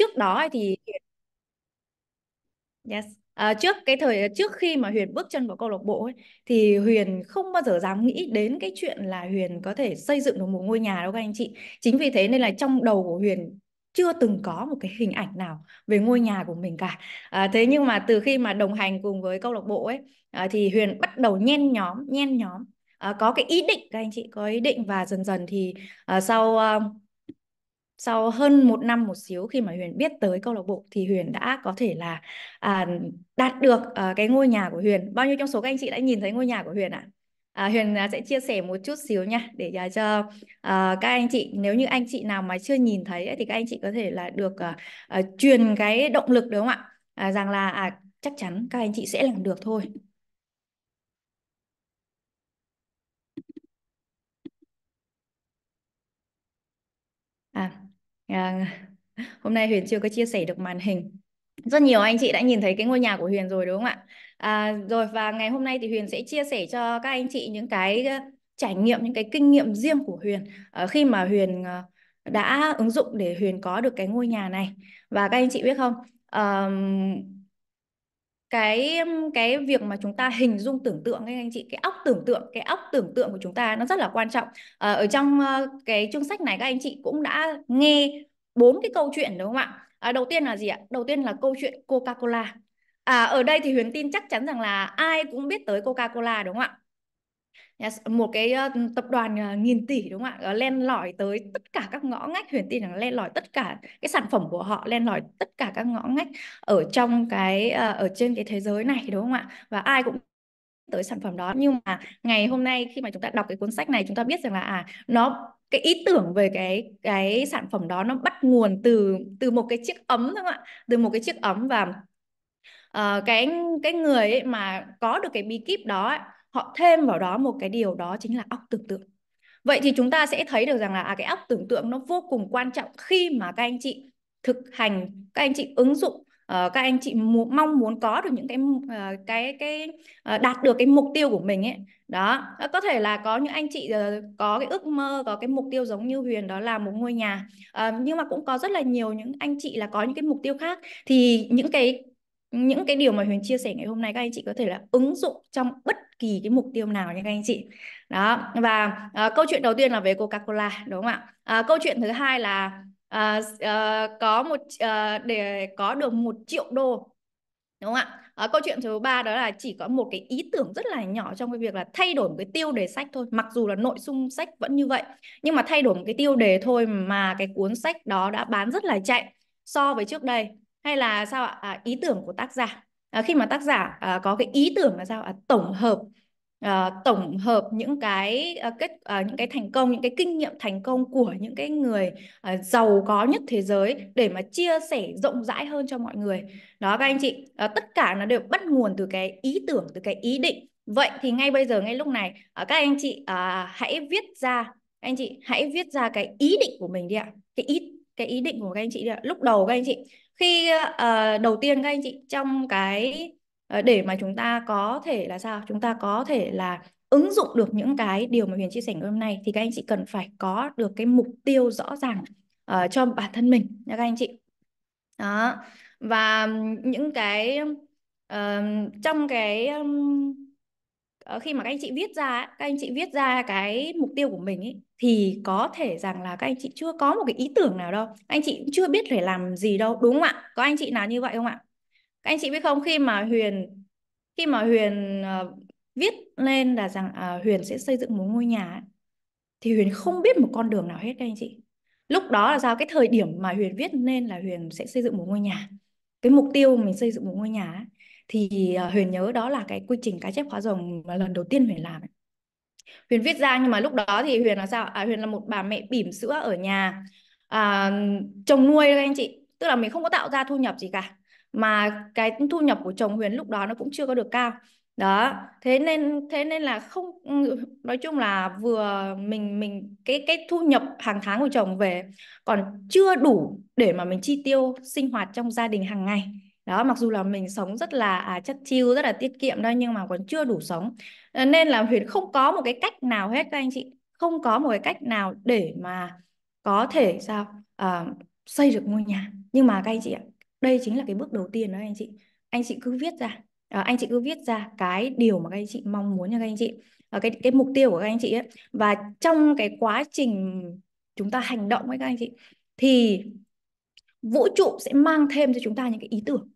trước đó à. thì Yes. À, trước cái thời trước khi mà Huyền bước chân vào câu lạc bộ ấy, thì Huyền không bao giờ dám nghĩ đến cái chuyện là Huyền có thể xây dựng được một ngôi nhà đâu các anh chị. Chính vì thế nên là trong đầu của Huyền chưa từng có một cái hình ảnh nào về ngôi nhà của mình cả. À, thế nhưng mà từ khi mà đồng hành cùng với câu lạc bộ ấy à, thì Huyền bắt đầu nhen nhóm, nhen nhóm à, có cái ý định các anh chị có ý định và dần dần thì à, sau à, sau hơn một năm một xíu khi mà Huyền biết tới câu lạc bộ thì Huyền đã có thể là à, đạt được à, cái ngôi nhà của Huyền. Bao nhiêu trong số các anh chị đã nhìn thấy ngôi nhà của Huyền ạ? À? À, Huyền sẽ chia sẻ một chút xíu nha để à, cho uh, các anh chị nếu như anh chị nào mà chưa nhìn thấy thì các anh chị có thể là được uh, uh, truyền cái động lực đúng không ạ? À, rằng là à, chắc chắn các anh chị sẽ làm được thôi. À, hôm nay Huyền chưa có chia sẻ được màn hình. Rất nhiều anh chị đã nhìn thấy cái ngôi nhà của Huyền rồi đúng không ạ? À, rồi và ngày hôm nay thì Huyền sẽ chia sẻ cho các anh chị những cái ờ, trải nghiệm, những cái kinh nghiệm riêng của Huyền à, khi mà Huyền ờ, đã ứng dụng để Huyền có được cái ngôi nhà này. Và các anh chị biết không? Um, cái cái việc mà chúng ta hình dung tưởng tượng ấy anh chị cái óc tưởng tượng cái óc tưởng tượng của chúng ta nó rất là quan trọng à, ở trong ờ, cái chương sách này các anh chị cũng đã nghe bốn cái câu chuyện đúng không ạ à, đầu tiên là gì ạ đầu tiên là câu chuyện Coca Cola à, ở đây thì Huyền tin chắc chắn rằng là ai cũng biết tới Coca Cola đúng không ạ yes, một cái uh, tập đoàn uh, nghìn tỷ đúng không ạ uh, len lỏi tới tất cả các ngõ ngách huyền tin là len lỏi tất cả cái sản phẩm của họ len lỏi tất cả các ngõ ngách ở trong cái uh, ở trên cái thế giới này đúng không ạ và ai cũng tới sản phẩm đó nhưng mà ngày hôm nay khi mà chúng ta đọc cái cuốn sách này chúng ta biết rằng là à nó cái ý tưởng về cái cái sản phẩm đó nó bắt nguồn từ từ một cái chiếc ấm đúng không ạ từ một cái chiếc ấm và uh, cái cái người ấy mà có được cái bí kíp đó ấy, họ thêm vào đó một cái điều đó chính là óc tưởng tượng vậy thì chúng ta sẽ thấy được rằng là à, cái óc tưởng tượng nó vô cùng quan trọng khi mà các anh chị thực hành các anh chị ứng dụng ờ, các anh chị mong muốn có được những cái ờ, cái cái ờ, đạt được cái mục tiêu của mình ấy đó có thể là có những anh chị có cái ước mơ có cái mục tiêu giống như Huyền đó là một ngôi nhà à, nhưng mà cũng có rất là nhiều những anh chị là có những cái mục tiêu khác thì những cái những cái điều mà Huyền chia sẻ ngày hôm nay các anh chị có thể là ứng dụng trong bất kỳ cái mục tiêu nào nha các anh chị đó và à, câu chuyện đầu tiên là về Coca-Cola đúng không ạ à, câu chuyện thứ hai là à, à, có một à, để có được một triệu đô đúng không ạ à, câu chuyện thứ ba đó là chỉ có một cái ý tưởng rất là nhỏ trong cái việc là thay đổi một cái tiêu đề sách thôi mặc dù là nội dung sách vẫn như vậy nhưng mà thay đổi một cái tiêu đề thôi mà cái cuốn sách đó đã bán rất là chạy so với trước đây hay là sao ạ à, ý tưởng của tác giả à, khi mà tác giả à, có cái ý tưởng là sao à, tổng hợp à, tổng hợp những cái à, kết à, những cái thành công những cái kinh nghiệm thành công của những cái người à, giàu có nhất thế giới để mà chia sẻ rộng rãi hơn cho mọi người đó các anh chị à, tất cả nó đều bắt nguồn từ cái ý tưởng từ cái ý định vậy thì ngay bây giờ ngay lúc này à, các anh chị à, hãy viết ra anh chị hãy viết ra cái ý định của mình đi ạ cái ý cái ý định của các anh chị đi ạ lúc đầu các anh chị khi uh, đầu tiên các anh chị trong cái uh, để mà chúng ta có thể là sao chúng ta có thể là ứng dụng được những cái điều mà Huyền chia sẻ hôm nay thì các anh chị cần phải có được cái mục tiêu rõ ràng uh, cho bản thân mình nha các anh chị đó và những cái uh, trong cái um, Ờ, khi mà các anh chị viết ra các anh chị viết ra cái mục tiêu của mình ấy, thì có thể rằng là các anh chị chưa có một cái ý tưởng nào đâu anh chị chưa biết phải làm gì đâu đúng không ạ có anh chị nào như vậy không ạ các anh chị biết không khi mà Huyền khi mà Huyền uh, viết lên là rằng uh, Huyền sẽ xây dựng một ngôi nhà ấy, thì Huyền không biết một con đường nào hết các anh chị lúc đó là sao cái thời điểm mà Huyền viết lên là Huyền sẽ xây dựng một ngôi nhà cái mục tiêu mình xây dựng một ngôi nhà ấy, thì à, Huyền nhớ đó là cái quy trình cá chép hóa rồng lần đầu tiên Huyền làm Huyền viết ra nhưng mà lúc đó thì Huyền là sao? À, Huyền là một bà mẹ bỉm sữa ở nhà à, chồng nuôi các anh chị tức là mình không có tạo ra thu nhập gì cả mà cái thu nhập của chồng Huyền lúc đó nó cũng chưa có được cao đó thế nên thế nên là không ừ, nói chung là vừa mình mình cái cái thu nhập hàng tháng của chồng về còn chưa đủ để mà mình chi tiêu sinh hoạt trong gia đình hàng ngày đó mặc dù là mình sống rất là à, chất chiêu rất là tiết kiệm thôi nhưng mà còn chưa đủ sống ờ, nên là Huyền không có một cái cách nào hết các anh chị không có một cái cách nào để mà có thể sao à, xây được ngôi nhà nhưng mà các anh chị ạ đây chính là cái bước đầu tiên đó anh chị anh chị cứ viết ra à, anh chị cứ viết ra cái điều mà các anh chị mong muốn nha các anh chị à, cái cái mục tiêu của các anh chị ấy và trong cái quá trình chúng ta hành động với các anh chị thì vũ trụ sẽ mang thêm cho chúng ta những cái ý tưởng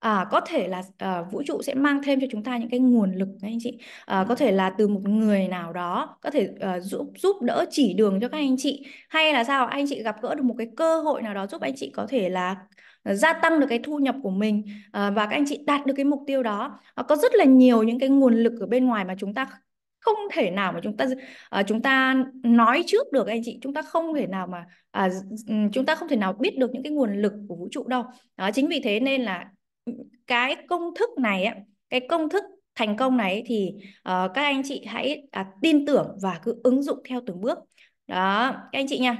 À, có thể là à, vũ trụ sẽ mang thêm cho chúng ta những cái nguồn lực các anh chị à, có thể là từ một người nào đó có thể à, giúp giúp đỡ chỉ đường cho các anh chị hay là sao anh chị gặp gỡ được một cái cơ hội nào đó giúp anh chị có thể là gia tăng được cái thu nhập của mình à, và các anh chị đạt được cái mục tiêu đó à, có rất là nhiều những cái nguồn lực ở bên ngoài mà chúng ta không thể nào mà chúng ta uh, chúng ta nói trước được anh chị chúng ta không thể nào mà uh, chúng ta không thể nào biết được những cái nguồn lực của vũ trụ đâu đó chính vì thế nên là cái công thức này cái công thức thành công này thì uh, các anh chị hãy uh, tin tưởng và cứ ứng dụng theo từng bước đó các anh chị nha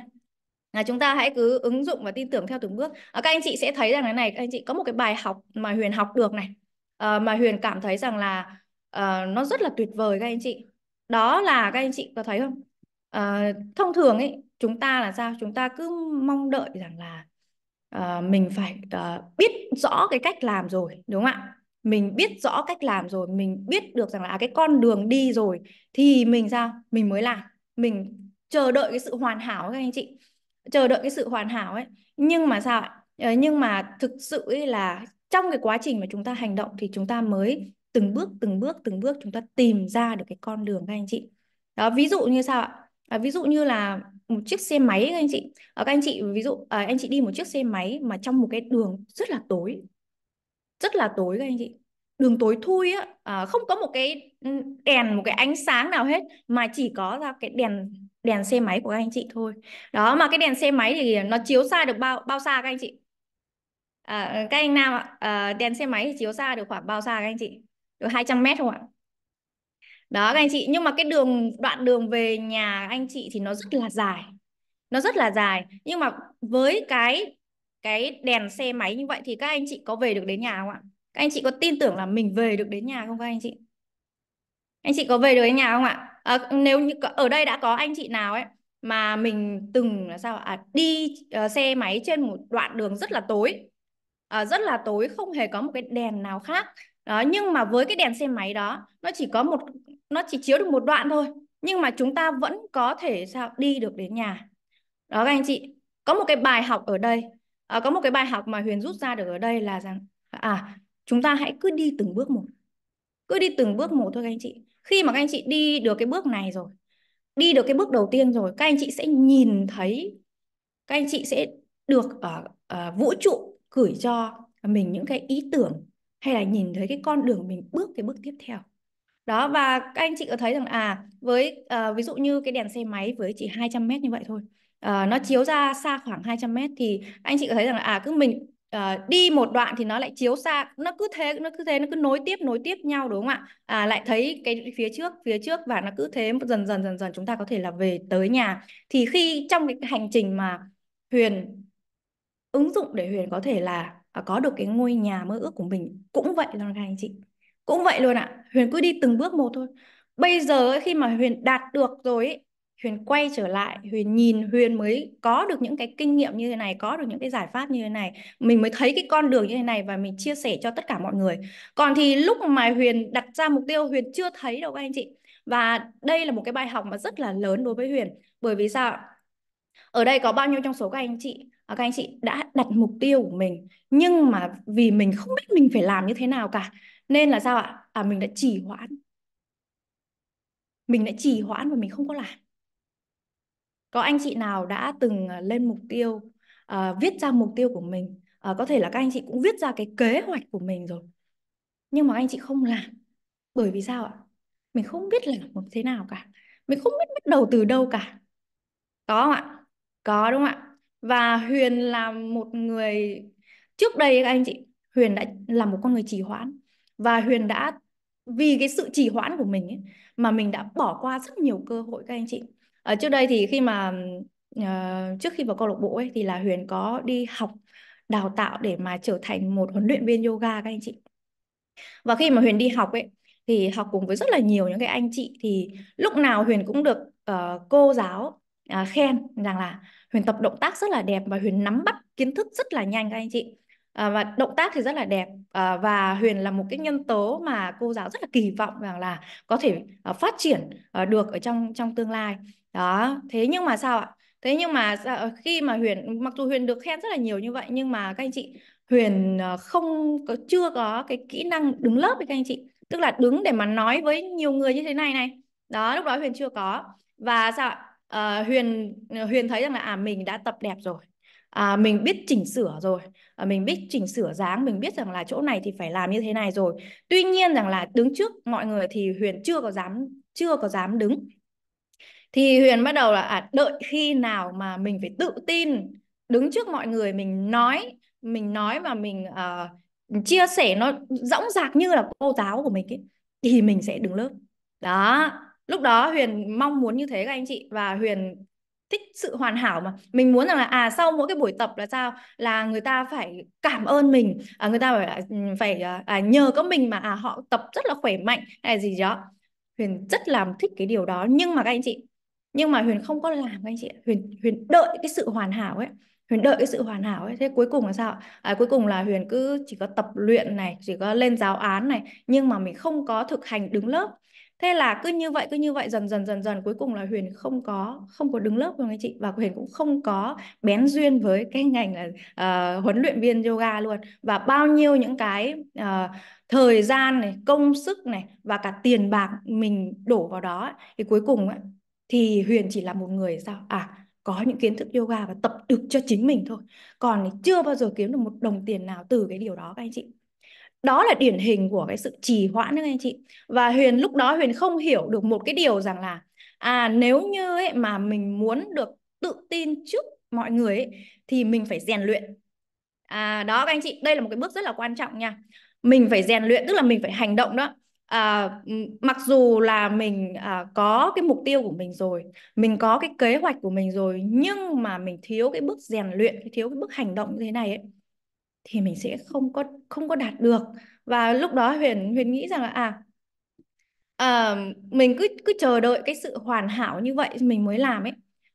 là chúng ta hãy cứ ứng dụng và tin tưởng theo từng bước à, các anh chị sẽ thấy rằng cái này các anh chị có một cái bài học mà Huyền học được này à, mà Huyền cảm thấy rằng là à, nó rất là tuyệt vời các anh chị đó là các anh chị có thấy không à, thông thường ấy chúng ta là sao chúng ta cứ mong đợi rằng là uh, mình phải uh, biết rõ cái cách làm rồi đúng không ạ mình biết rõ cách làm rồi mình biết được rằng là à, cái con đường đi rồi thì mình sao mình mới làm mình chờ đợi cái sự hoàn hảo các anh chị chờ đợi cái sự hoàn hảo ấy nhưng mà sao ạ ờ, nhưng mà thực sự ấy là trong cái quá trình mà chúng ta hành động thì chúng ta mới từng bước từng bước từng bước chúng ta tìm ra được cái con đường các anh chị đó ví dụ như sao ạ à, ví dụ như là một chiếc xe máy các anh chị ờ, các anh chị ví dụ à, anh chị đi một chiếc xe máy mà trong một cái đường rất là tối rất là tối các anh chị đường tối thui á à, không có một cái đèn một cái ánh sáng nào hết mà chỉ có ra cái đèn đèn xe máy của các anh chị thôi đó mà cái đèn xe máy thì nó chiếu xa được bao bao xa các anh chị à, các anh nam ạ à, đèn xe máy thì chiếu xa được khoảng bao xa các anh chị được 200 mét không ạ đó các anh chị nhưng mà cái đường đoạn đường về nhà anh chị thì nó rất là dài nó rất là dài nhưng mà với cái cái đèn xe máy như vậy thì các anh chị có về được đến nhà không ạ các anh chị có tin tưởng là mình về được đến nhà không các anh chị anh chị có về được đến nhà không ạ à, nếu như ở đây đã có anh chị nào ấy mà mình từng là sao à đi uh, xe máy trên một đoạn đường rất là tối uh, rất là tối không hề có một cái đèn nào khác đó nhưng mà với cái đèn xe máy đó nó chỉ có một nó chỉ chiếu được một đoạn thôi nhưng mà chúng ta vẫn có thể sao đi được đến nhà đó các anh chị có một cái bài học ở đây à, có một cái bài học mà Huyền rút ra được ở đây là rằng à chúng ta hãy cứ đi từng bước một cứ đi từng bước một thôi các anh chị khi mà các anh chị đi được cái bước này rồi đi được cái bước đầu tiên rồi các anh chị sẽ nhìn thấy các anh chị sẽ được ở uh, uh, vũ trụ gửi cho mình những cái ý tưởng hay là nhìn thấy cái con đường mình bước cái bước tiếp theo đó và các anh chị có thấy rằng à với uh, ví dụ như cái đèn xe máy với chỉ 200 mét như vậy thôi uh, nó chiếu ra xa khoảng 200 mét thì anh chị có thấy rằng là à cứ mình uh, đi một đoạn thì nó lại chiếu xa nó cứ thế nó cứ thế nó cứ nối tiếp nối tiếp nhau đúng không ạ à, lại thấy cái phía trước phía trước và nó cứ thế dần dần dần dần chúng ta có thể là về tới nhà thì khi trong cái hành trình mà Huyền ứng dụng để Huyền có thể là à, có được cái ngôi nhà mơ ước của mình cũng vậy luôn các anh chị cũng vậy luôn ạ à. Huyền cứ đi từng bước một thôi bây giờ khi mà Huyền đạt được rồi Huyền quay trở lại Huyền nhìn Huyền mới có được những cái kinh nghiệm như thế này có được những cái giải pháp như thế này mình mới thấy cái con đường như thế này và mình chia sẻ cho tất cả mọi người còn thì lúc mà Huyền đặt ra mục tiêu Huyền chưa thấy đâu các anh chị và đây là một cái bài học mà rất là lớn đối với Huyền bởi vì sao ở đây có bao nhiêu trong số các anh chị à, các anh chị đã đặt mục tiêu của mình nhưng mà vì mình không biết mình phải làm như thế nào cả nên là sao ạ à mình đã trì hoãn mình đã trì hoãn và mình không có làm có anh chị nào đã từng à, lên mục tiêu uh, viết ra mục tiêu của mình uh, có thể là các anh chị cũng viết ra cái kế hoạch của mình rồi nhưng mà anh chị không làm bởi vì sao ạ mình không biết làm một thế nào cả mình không biết bắt đầu từ đâu cả có không ạ có đúng không ạ và Huyền là một người trước đây các anh chị Huyền đã là một con người trì hoãn và Huyền đã vì cái sự trì hoãn của mình ấy, mà mình đã bỏ qua rất nhiều cơ hội các anh chị ở trước đây thì khi mà uh, trước khi vào câu lạc bộ ấy thì là Huyền có đi học đào tạo để mà trở thành một huấn luyện viên yoga các anh chị và khi mà Huyền đi học ấy thì học cùng với rất là nhiều những cái anh chị thì lúc nào Huyền cũng được uh, cô giáo uh, khen rằng là Huyền tập động tác rất là đẹp và Huyền nắm bắt kiến thức rất là nhanh các anh chị à, và động tác thì rất là đẹp à, và Huyền là một cái nhân tố mà cô giáo rất là kỳ vọng rằng là có thể uh, phát triển uh, được ở trong trong tương lai đó thế nhưng mà sao ạ thế nhưng mà khi mà Huyền mặc dù Huyền được khen rất là nhiều như vậy nhưng mà các anh chị Huyền không có chưa có cái kỹ năng đứng lớp với các anh chị tức là đứng để mà nói với nhiều người như thế này này đó lúc đó Huyền chưa có và sao ạ à, Huyền Huyền thấy rằng là à mình đã tập đẹp rồi à, mình biết chỉnh sửa rồi à, mình biết chỉnh sửa dáng mình biết rằng là chỗ này thì phải làm như thế này rồi tuy nhiên rằng là đứng trước mọi người thì huyền chưa có dám chưa có dám đứng thì huyền bắt đầu là à, đợi khi nào mà mình phải tự tin đứng trước mọi người mình nói mình nói và mình uh, chia sẻ nó rõng rạc như là cô giáo của mình ấy, thì mình sẽ đứng lớp đó lúc đó huyền mong muốn như thế các anh chị và huyền thích sự hoàn hảo mà mình muốn rằng là à sau mỗi cái buổi tập là sao là người ta phải cảm ơn mình à, người ta phải à, ừ, phải à, à, nhờ có mình mà à họ tập rất là khỏe mạnh hay gì đó huyền rất là thích cái điều đó nhưng mà các anh chị nhưng mà huyền không có làm các anh chị huyền huyền đợi cái sự hoàn hảo ấy Huyền đợi cái sự hoàn hảo ấy. Thế cuối cùng là sao? À, cuối cùng là Huyền cứ chỉ có tập luyện này, chỉ có lên giáo án này, nhưng mà mình không có thực hành đứng lớp thế là cứ như vậy cứ như vậy dần dần dần dần cuối cùng là Huyền không có không có đứng lớp luôn anh chị và Huyền cũng không có bén duyên với cái ngành là uh, huấn luyện viên yoga luôn và bao nhiêu những cái uh, thời gian này công sức này và cả tiền bạc mình đổ vào đó thì cuối cùng ấy, thì Huyền chỉ là một người sao à có những kiến thức yoga và tập được cho chính mình thôi còn chưa bao giờ kiếm được một đồng tiền nào từ cái điều đó các anh chị đó là điển hình của cái sự trì hoãn đấy anh chị và Huyền lúc đó Huyền không hiểu được một cái điều rằng là à nếu như ấy mà mình muốn được tự tin trước mọi người ấy, thì mình phải rèn luyện à đó các anh chị đây là một cái bước rất là quan trọng nha mình phải rèn luyện tức là mình phải hành động đó à, ừ, mặc dù là mình à, có cái mục tiêu của mình rồi mình có cái kế hoạch của mình rồi nhưng mà mình thiếu cái bước rèn luyện thiếu cái bước hành động như thế này ấy thì mình sẽ không có không có đạt được và lúc đó Huyền Huyền nghĩ rằng là à à, mình cứ cứ chờ đợi cái sự hoàn hảo như vậy mình mới làm ấy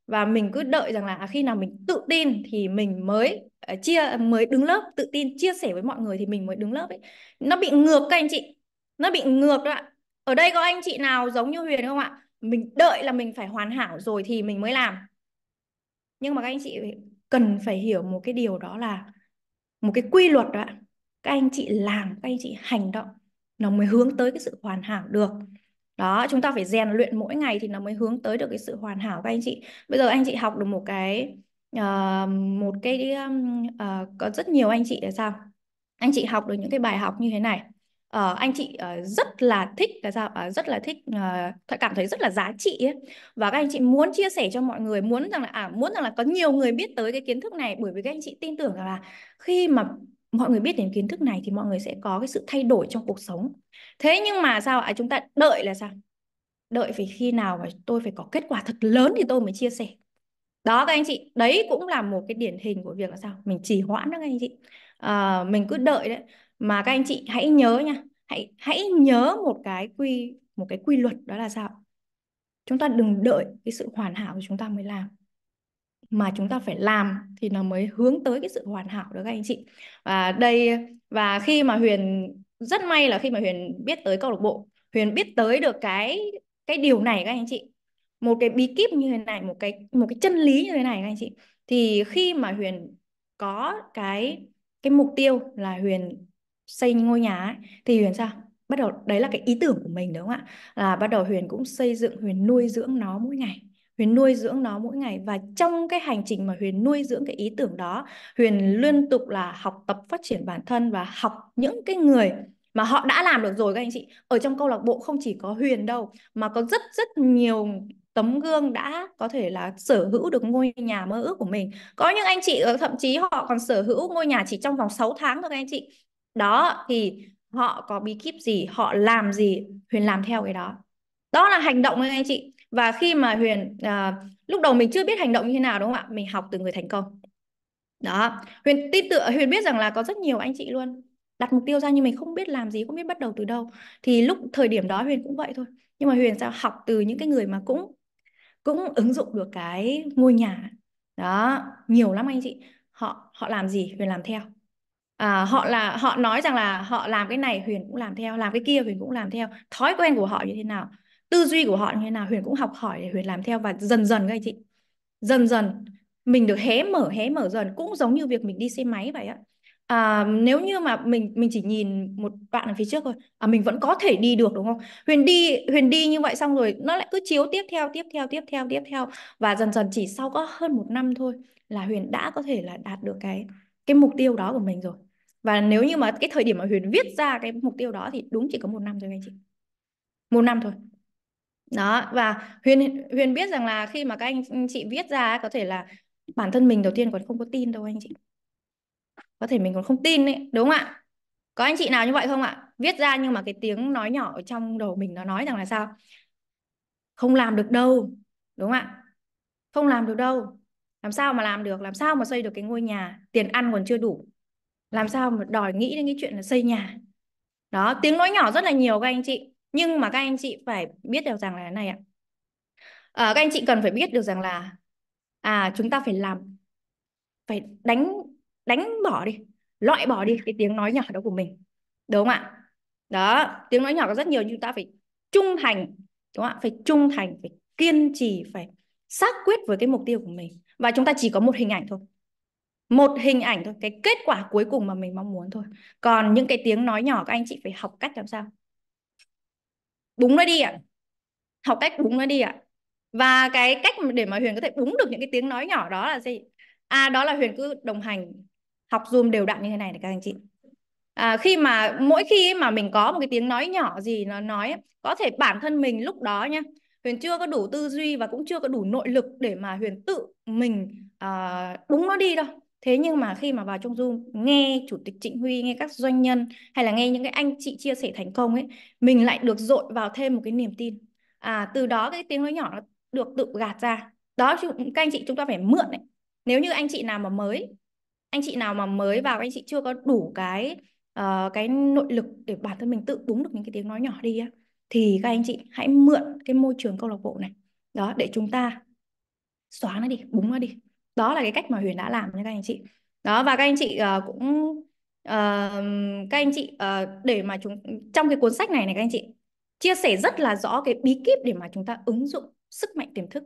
và mình cứ đợi rằng là à, khi nào mình tự tin thì mình mới ờ, chia mới đứng lớp tự tin chia sẻ với mọi người thì mình mới đứng lớp ấy nó bị ngược các anh chị nó bị ngược đó ạ ở đây có anh chị nào giống như Huyền không ạ mình đợi là mình phải hoàn hảo rồi thì mình mới làm nhưng mà các anh chị cần phải hiểu một cái điều đó là một cái quy luật đó các anh chị làm các anh chị hành động nó mới hướng tới cái sự hoàn hảo được đó chúng ta phải rèn luyện mỗi ngày thì nó mới hướng tới được cái sự hoàn hảo các anh chị bây giờ anh chị học được một cái uh, một cái uh, có rất nhiều anh chị là sao anh chị học được những cái bài học như thế này Uh, anh chị uh, rất là thích cái sao uh, rất là thích uh, cảm thấy rất là giá trị ấy. và các anh chị muốn chia sẻ cho mọi người muốn rằng là à muốn rằng là có nhiều người biết tới cái kiến thức này bởi vì các anh chị tin tưởng là khi mà mọi người biết đến kiến thức này thì mọi người sẽ có cái sự thay đổi trong cuộc sống thế nhưng mà sao ạ à, chúng ta đợi là sao đợi phải khi nào mà tôi phải có kết quả thật lớn thì tôi mới chia sẻ đó các anh chị đấy cũng là một cái điển hình của việc là sao mình trì hoãn đó các anh chị à, mình cứ đợi đấy mà các anh chị hãy nhớ nha hãy hãy nhớ một cái quy một cái quy luật đó là sao chúng ta đừng đợi cái sự hoàn hảo của chúng ta mới làm mà chúng ta phải làm thì nó mới hướng tới cái sự hoàn hảo đó các anh chị và đây và khi mà Huyền rất may là khi mà Huyền biết tới câu lạc bộ Huyền biết tới được cái cái điều này các anh chị một cái bí kíp như thế này một cái một cái chân lý như thế này các anh chị thì khi mà Huyền có cái cái mục tiêu là Huyền xây ngôi nhà ấy, thì Huyền sao? Bắt đầu đấy là cái ý tưởng của mình đúng không ạ? Là bắt đầu Huyền cũng xây dựng Huyền nuôi dưỡng nó mỗi ngày. Huyền nuôi dưỡng nó mỗi ngày và trong cái hành trình mà Huyền nuôi dưỡng cái ý tưởng đó, Huyền liên tục là học tập phát triển bản thân và học những cái người mà họ đã làm được rồi các anh chị. Ở trong câu lạc bộ không chỉ có Huyền đâu mà có rất rất nhiều tấm gương đã có thể là sở hữu được ngôi nhà mơ ước của mình. Có những anh chị ờ, thậm chí họ còn sở hữu ngôi nhà chỉ trong vòng 6 tháng thôi các anh chị đó thì họ có bí kíp gì họ làm gì huyền làm theo cái đó đó là hành động anh chị và khi mà huyền à, lúc đầu mình chưa biết hành động như thế nào đúng không ạ mình học từ người thành công đó huyền tin tưởng huyền biết rằng là có rất nhiều anh chị luôn đặt mục tiêu ra nhưng mình không biết làm gì không biết bắt đầu từ đâu thì lúc thời điểm đó huyền cũng vậy thôi nhưng mà huyền sao học từ những cái người mà cũng cũng ứng dụng được cái ngôi nhà đó nhiều lắm anh chị họ họ làm gì huyền làm theo à, họ là họ nói rằng là họ làm cái này Huyền cũng làm theo làm cái kia Huyền cũng làm theo thói quen của họ như thế nào tư duy của họ như thế nào Huyền cũng học hỏi để Huyền làm theo và dần dần các anh chị dần dần mình được hé mở hé mở dần cũng giống như việc mình đi xe máy vậy á à, nếu như mà mình mình chỉ nhìn một đoạn ở phía trước thôi à, mình vẫn có thể đi được đúng không huyền đi huyền đi như vậy xong rồi nó lại cứ chiếu tiếp theo tiếp theo tiếp theo tiếp theo và dần dần chỉ sau có hơn một năm thôi là huyền đã có thể là đạt được cái cái mục tiêu đó của mình rồi và nếu như mà cái thời điểm mà Huyền viết ra cái mục tiêu đó thì đúng chỉ có một năm thôi anh chị một năm thôi đó và Huyền Huyền biết rằng là khi mà các anh chị viết ra có thể là bản thân mình đầu tiên còn không có tin đâu anh chị có thể mình còn không tin đấy đúng không ạ có anh chị nào như vậy không ạ viết ra nhưng mà cái tiếng nói nhỏ trong đầu mình nó nói rằng là sao không làm được đâu đúng không ạ không làm được đâu làm sao mà làm được làm sao mà xây được cái ngôi nhà tiền ăn còn chưa đủ làm sao mà đòi nghĩ đến cái chuyện là xây nhà đó tiếng nói nhỏ rất là nhiều các anh chị nhưng mà các anh chị phải biết được rằng là này ạ à, các anh chị cần phải biết được rằng là à chúng ta phải làm phải đánh đánh bỏ đi loại bỏ đi cái tiếng nói nhỏ đó của mình đúng không ạ đó tiếng nói nhỏ có rất nhiều nhưng chúng ta phải trung thành đúng không ạ phải trung thành phải kiên trì phải xác quyết với cái mục tiêu của mình và chúng ta chỉ có một hình ảnh thôi một hình ảnh thôi cái kết quả cuối cùng mà mình mong muốn thôi còn những cái tiếng nói nhỏ các anh chị phải học cách làm sao búng nó đi ạ à? học cách búng nó đi ạ à? và cái cách để mà huyền có thể búng được những cái tiếng nói nhỏ đó là gì à đó là huyền cứ đồng hành học zoom đều đặn như thế này để các anh chị à, khi mà mỗi khi mà mình có một cái tiếng nói nhỏ gì nó nói có thể bản thân mình lúc đó nha Huyền chưa có đủ tư duy và cũng chưa có đủ nội lực để mà Huyền tự mình à, đúng nó đi đâu. Thế nhưng mà khi mà vào trong Zoom nghe chủ tịch Trịnh Huy, nghe các doanh nhân hay là nghe những cái anh chị chia sẻ thành công ấy, mình lại được dội vào thêm một cái niềm tin. À, từ đó cái tiếng nói nhỏ nó được tự gạt ra. Đó các anh chị chúng ta phải mượn đấy. Nếu như anh chị nào mà mới, anh chị nào mà mới vào anh chị chưa có đủ cái uh, cái nội lực để bản thân mình tự đúng được những cái tiếng nói nhỏ đi á thì các anh chị hãy mượn cái môi trường câu lạc bộ này đó để chúng ta xóa nó đi búng nó đi đó là cái cách mà Huyền đã làm nha các anh chị đó và các anh chị uh, cũng uh, các anh chị uh, để mà chúng trong cái cuốn sách này này các anh chị chia sẻ rất là rõ cái bí kíp để mà chúng ta ứng dụng sức mạnh tiềm thức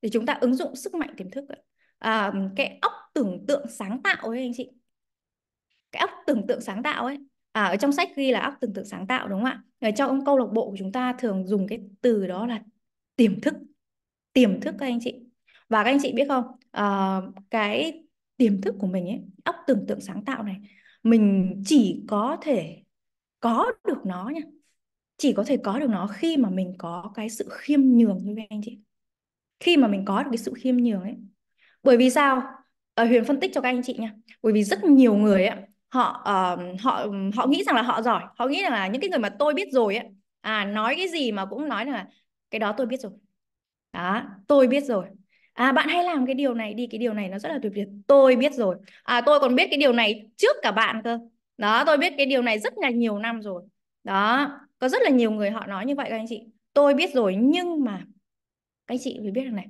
để chúng ta ứng dụng sức mạnh tiềm thức à, cái óc tưởng tượng sáng tạo ấy anh chị cái óc tưởng tượng sáng tạo ấy à ở trong sách ghi là óc tưởng tượng sáng tạo đúng không ạ ở ờ, trong câu lạc bộ của chúng ta thường dùng cái từ đó là tiềm thức tiềm thức các anh chị và các anh chị biết không à, cái tiềm thức của mình ấy óc tưởng tượng sáng tạo này mình chỉ có thể có được nó nha chỉ có thể có được nó khi mà mình có cái sự khiêm nhường như vậy anh chị khi mà mình có được cái sự khiêm nhường ấy bởi vì sao ở ờ, huyền phân tích cho các anh chị nha bởi vì rất nhiều người ấy, họ uh, họ họ nghĩ rằng là họ giỏi họ nghĩ rằng là những cái người mà tôi biết rồi ấy à nói cái gì mà cũng nói là cái đó tôi biết rồi đó tôi biết rồi à bạn hãy làm cái điều này đi cái điều này nó rất là tuyệt vời tôi biết rồi à tôi còn biết cái điều này trước cả bạn cơ đó tôi biết cái điều này rất là nhiều năm rồi đó có rất là nhiều người họ nói như vậy các anh chị tôi biết rồi nhưng mà các anh chị phải biết rằng này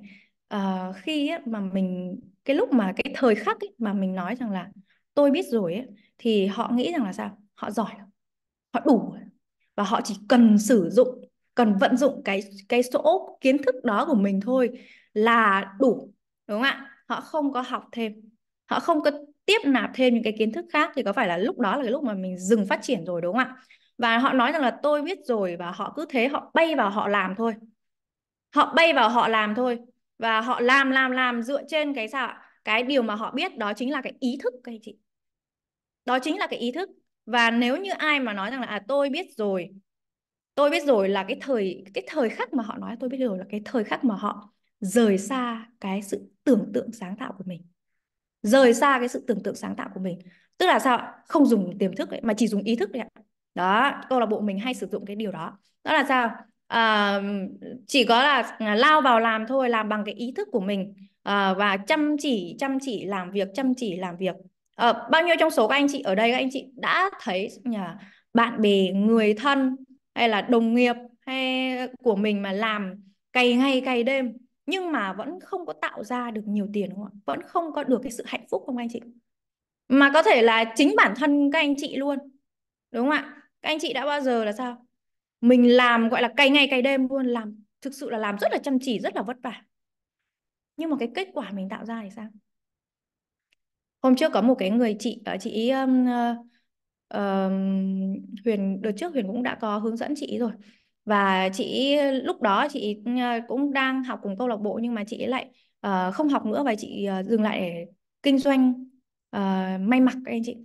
uh, khi ấy, mà mình cái lúc mà cái thời khắc ấy, mà mình nói rằng là tôi biết rồi ấy, thì họ nghĩ rằng là sao họ giỏi họ đủ và họ chỉ cần sử dụng cần vận dụng cái cái số kiến thức đó của mình thôi là đủ đúng không ạ họ không có học thêm họ không có tiếp nạp thêm những cái kiến thức khác thì có phải là lúc đó là cái lúc mà mình dừng phát triển rồi đúng không ạ và họ nói rằng là tôi biết rồi và họ cứ thế họ bay vào họ làm thôi họ bay vào họ làm thôi và họ làm làm làm dựa trên cái sao ạ cái điều mà họ biết đó chính là cái ý thức các anh chị đó chính là cái ý thức và nếu như ai mà nói rằng là à tôi biết rồi tôi biết rồi là cái thời cái thời khắc mà họ nói tôi biết rồi là cái thời khắc mà họ rời xa cái sự tưởng tượng sáng tạo của mình rời xa cái sự tưởng tượng sáng tạo của mình tức là sao không dùng tiềm thức ấy, mà chỉ dùng ý thức đấy đó câu lạc bộ mình hay sử dụng cái điều đó đó là sao à, chỉ có là à, lao vào làm thôi làm bằng cái ý thức của mình à, và chăm chỉ chăm chỉ làm việc chăm chỉ làm việc Ờ, bao nhiêu trong số các anh chị ở đây các anh chị đã thấy nhà bạn bè, người thân hay là đồng nghiệp hay của mình mà làm cày ngày cày đêm nhưng mà vẫn không có tạo ra được nhiều tiền đúng không ạ? Vẫn không có được cái sự hạnh phúc không anh chị? Mà có thể là chính bản thân các anh chị luôn. Đúng không ạ? Các anh chị đã bao giờ là sao? Mình làm gọi là cày ngày cày đêm luôn, làm thực sự là làm rất là chăm chỉ, rất là vất vả. Nhưng mà cái kết quả mình tạo ra thì sao? hôm trước có một cái người chị ờ, chị ý um, uh, Huyền đợt trước Huyền cũng đã có hướng dẫn chị rồi và chị lúc đó chị ờ, cũng đang học cùng câu lạc bộ nhưng mà chị lại uh, không học nữa và chị uh, dừng lại để kinh doanh uh, may mặc anh chị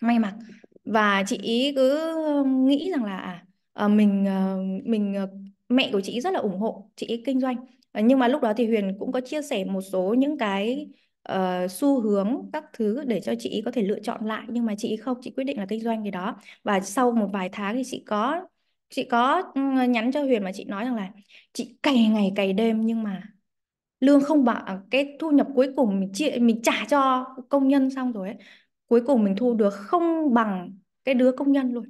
may mặc và chị ý cứ nghĩ rằng là uh, mình uh, mình uh, mẹ của chị rất là ủng hộ chị kinh doanh nhưng mà lúc đó thì Huyền cũng có chia sẻ một số những cái uh, xu hướng các thứ để cho chị có thể lựa chọn lại nhưng mà chị không chị quyết định là kinh doanh gì đó và sau một vài tháng thì chị có chị có ừ, nhắn cho Huyền mà chị nói rằng là chị cày ngày cày đêm nhưng mà lương không bằng à, cái thu nhập cuối cùng mình chia, mình trả cho công nhân xong rồi ấy. cuối cùng mình thu được không bằng cái đứa công nhân luôn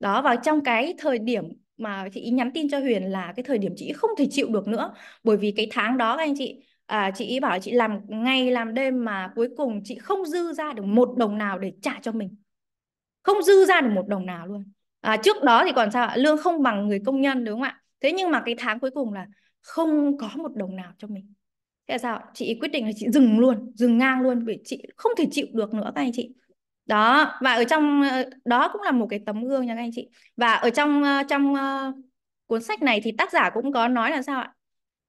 đó và trong cái thời điểm mà chị nhắn tin cho Huyền là cái thời điểm chị không thể chịu được nữa bởi vì cái tháng đó các anh chị à, chị ý bảo chị làm ngày làm đêm mà cuối cùng chị không dư ra được một đồng nào để trả cho mình không dư ra được một đồng nào luôn à, trước đó thì còn sao lương không bằng người công nhân đúng không ạ thế nhưng mà cái tháng cuối cùng là không có một đồng nào cho mình thế là sao chị quyết định là chị dừng luôn dừng ngang luôn vì chị không thể chịu được nữa các anh chị đó và ở trong ờ, đó cũng là một cái tấm gương nha các anh chị và ở trong ờ, trong uh, cuốn sách này thì tác giả cũng có nói là sao ạ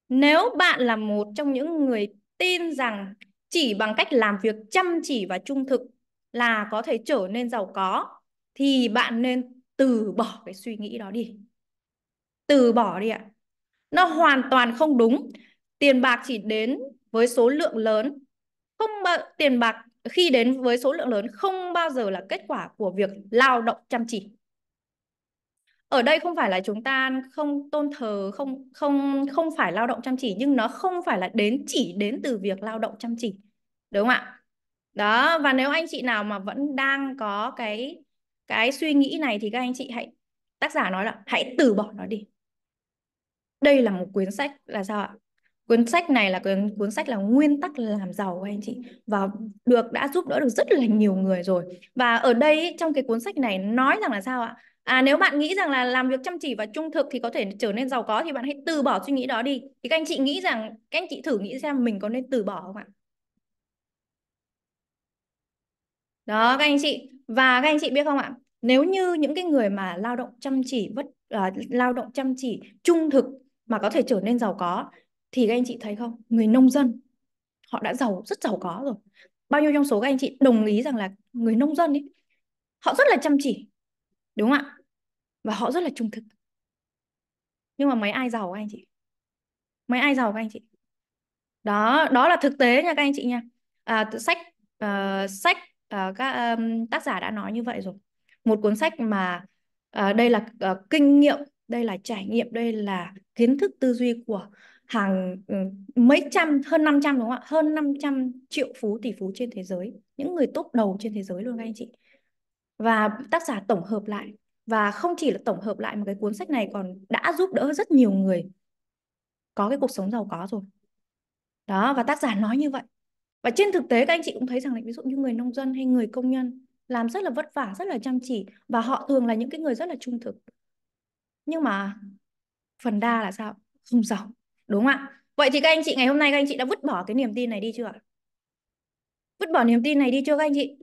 nếu bạn là một trong những người tin rằng chỉ bằng cách làm việc chăm chỉ và trung thực là có thể trở nên giàu có thì bạn nên từ bỏ cái suy nghĩ đó đi. Từ bỏ đi ạ. Nó hoàn toàn không đúng. Tiền bạc chỉ đến với số lượng lớn. Không bao tiền bạc khi đến với số lượng lớn không bao giờ là kết quả của việc lao động chăm chỉ ở đây không phải là chúng ta không tôn thờ không không không phải lao động chăm chỉ nhưng nó không phải là đến chỉ đến từ việc lao động chăm chỉ đúng không ạ đó và nếu anh chị nào mà vẫn đang có cái cái suy nghĩ này thì các anh chị hãy tác giả nói là hãy từ bỏ nó đi đây là một cuốn sách là sao ạ cuốn sách này là cuốn cuốn sách là nguyên tắc làm giàu của anh chị và được đã giúp đỡ được rất là nhiều người rồi và ở đây trong cái cuốn sách này nói rằng là sao ạ à nếu bạn nghĩ rằng là làm việc chăm chỉ và trung thực thì có thể trở nên giàu có thì bạn hãy từ bỏ suy nghĩ đó đi thì các anh chị nghĩ rằng các anh chị thử nghĩ xem mình có nên từ bỏ không ạ đó các anh chị và các anh chị biết không ạ nếu như những cái người mà lao động chăm chỉ vất uh, lao động chăm chỉ trung thực mà có thể trở nên giàu có thì các anh chị thấy không người nông dân họ đã giàu rất giàu có rồi bao nhiêu trong số các anh chị đồng ý rằng là người nông dân ấy họ rất là chăm chỉ đúng không ạ và họ rất là trung thực nhưng mà mấy ai giàu các anh chị mấy ai giàu các anh chị đó đó là thực tế nha các anh chị nha à, sách uh, sách uh, các um, tác giả đã nói như vậy rồi một cuốn sách mà uh, đây là uh, kinh nghiệm đây là trải nghiệm đây là kiến thức tư duy của hàng ừ, mấy trăm hơn 500 đúng không ạ hơn 500 triệu phú tỷ phú trên thế giới những người top đầu trên thế giới luôn các anh chị và tác giả tổng hợp lại và không chỉ là tổng hợp lại một cái cuốn sách này còn đã giúp đỡ rất nhiều người có cái cuộc sống giàu có rồi đó và tác giả nói như vậy và trên thực tế các anh chị cũng thấy rằng là ví dụ như người nông dân hay người công nhân làm rất là vất vả rất là chăm chỉ và họ thường là những cái người rất là trung thực nhưng mà phần đa là sao không giàu đúng không ạ vậy thì các anh chị ngày hôm nay các anh chị đã vứt bỏ cái niềm tin này đi chưa vứt bỏ niềm tin này đi chưa các anh chị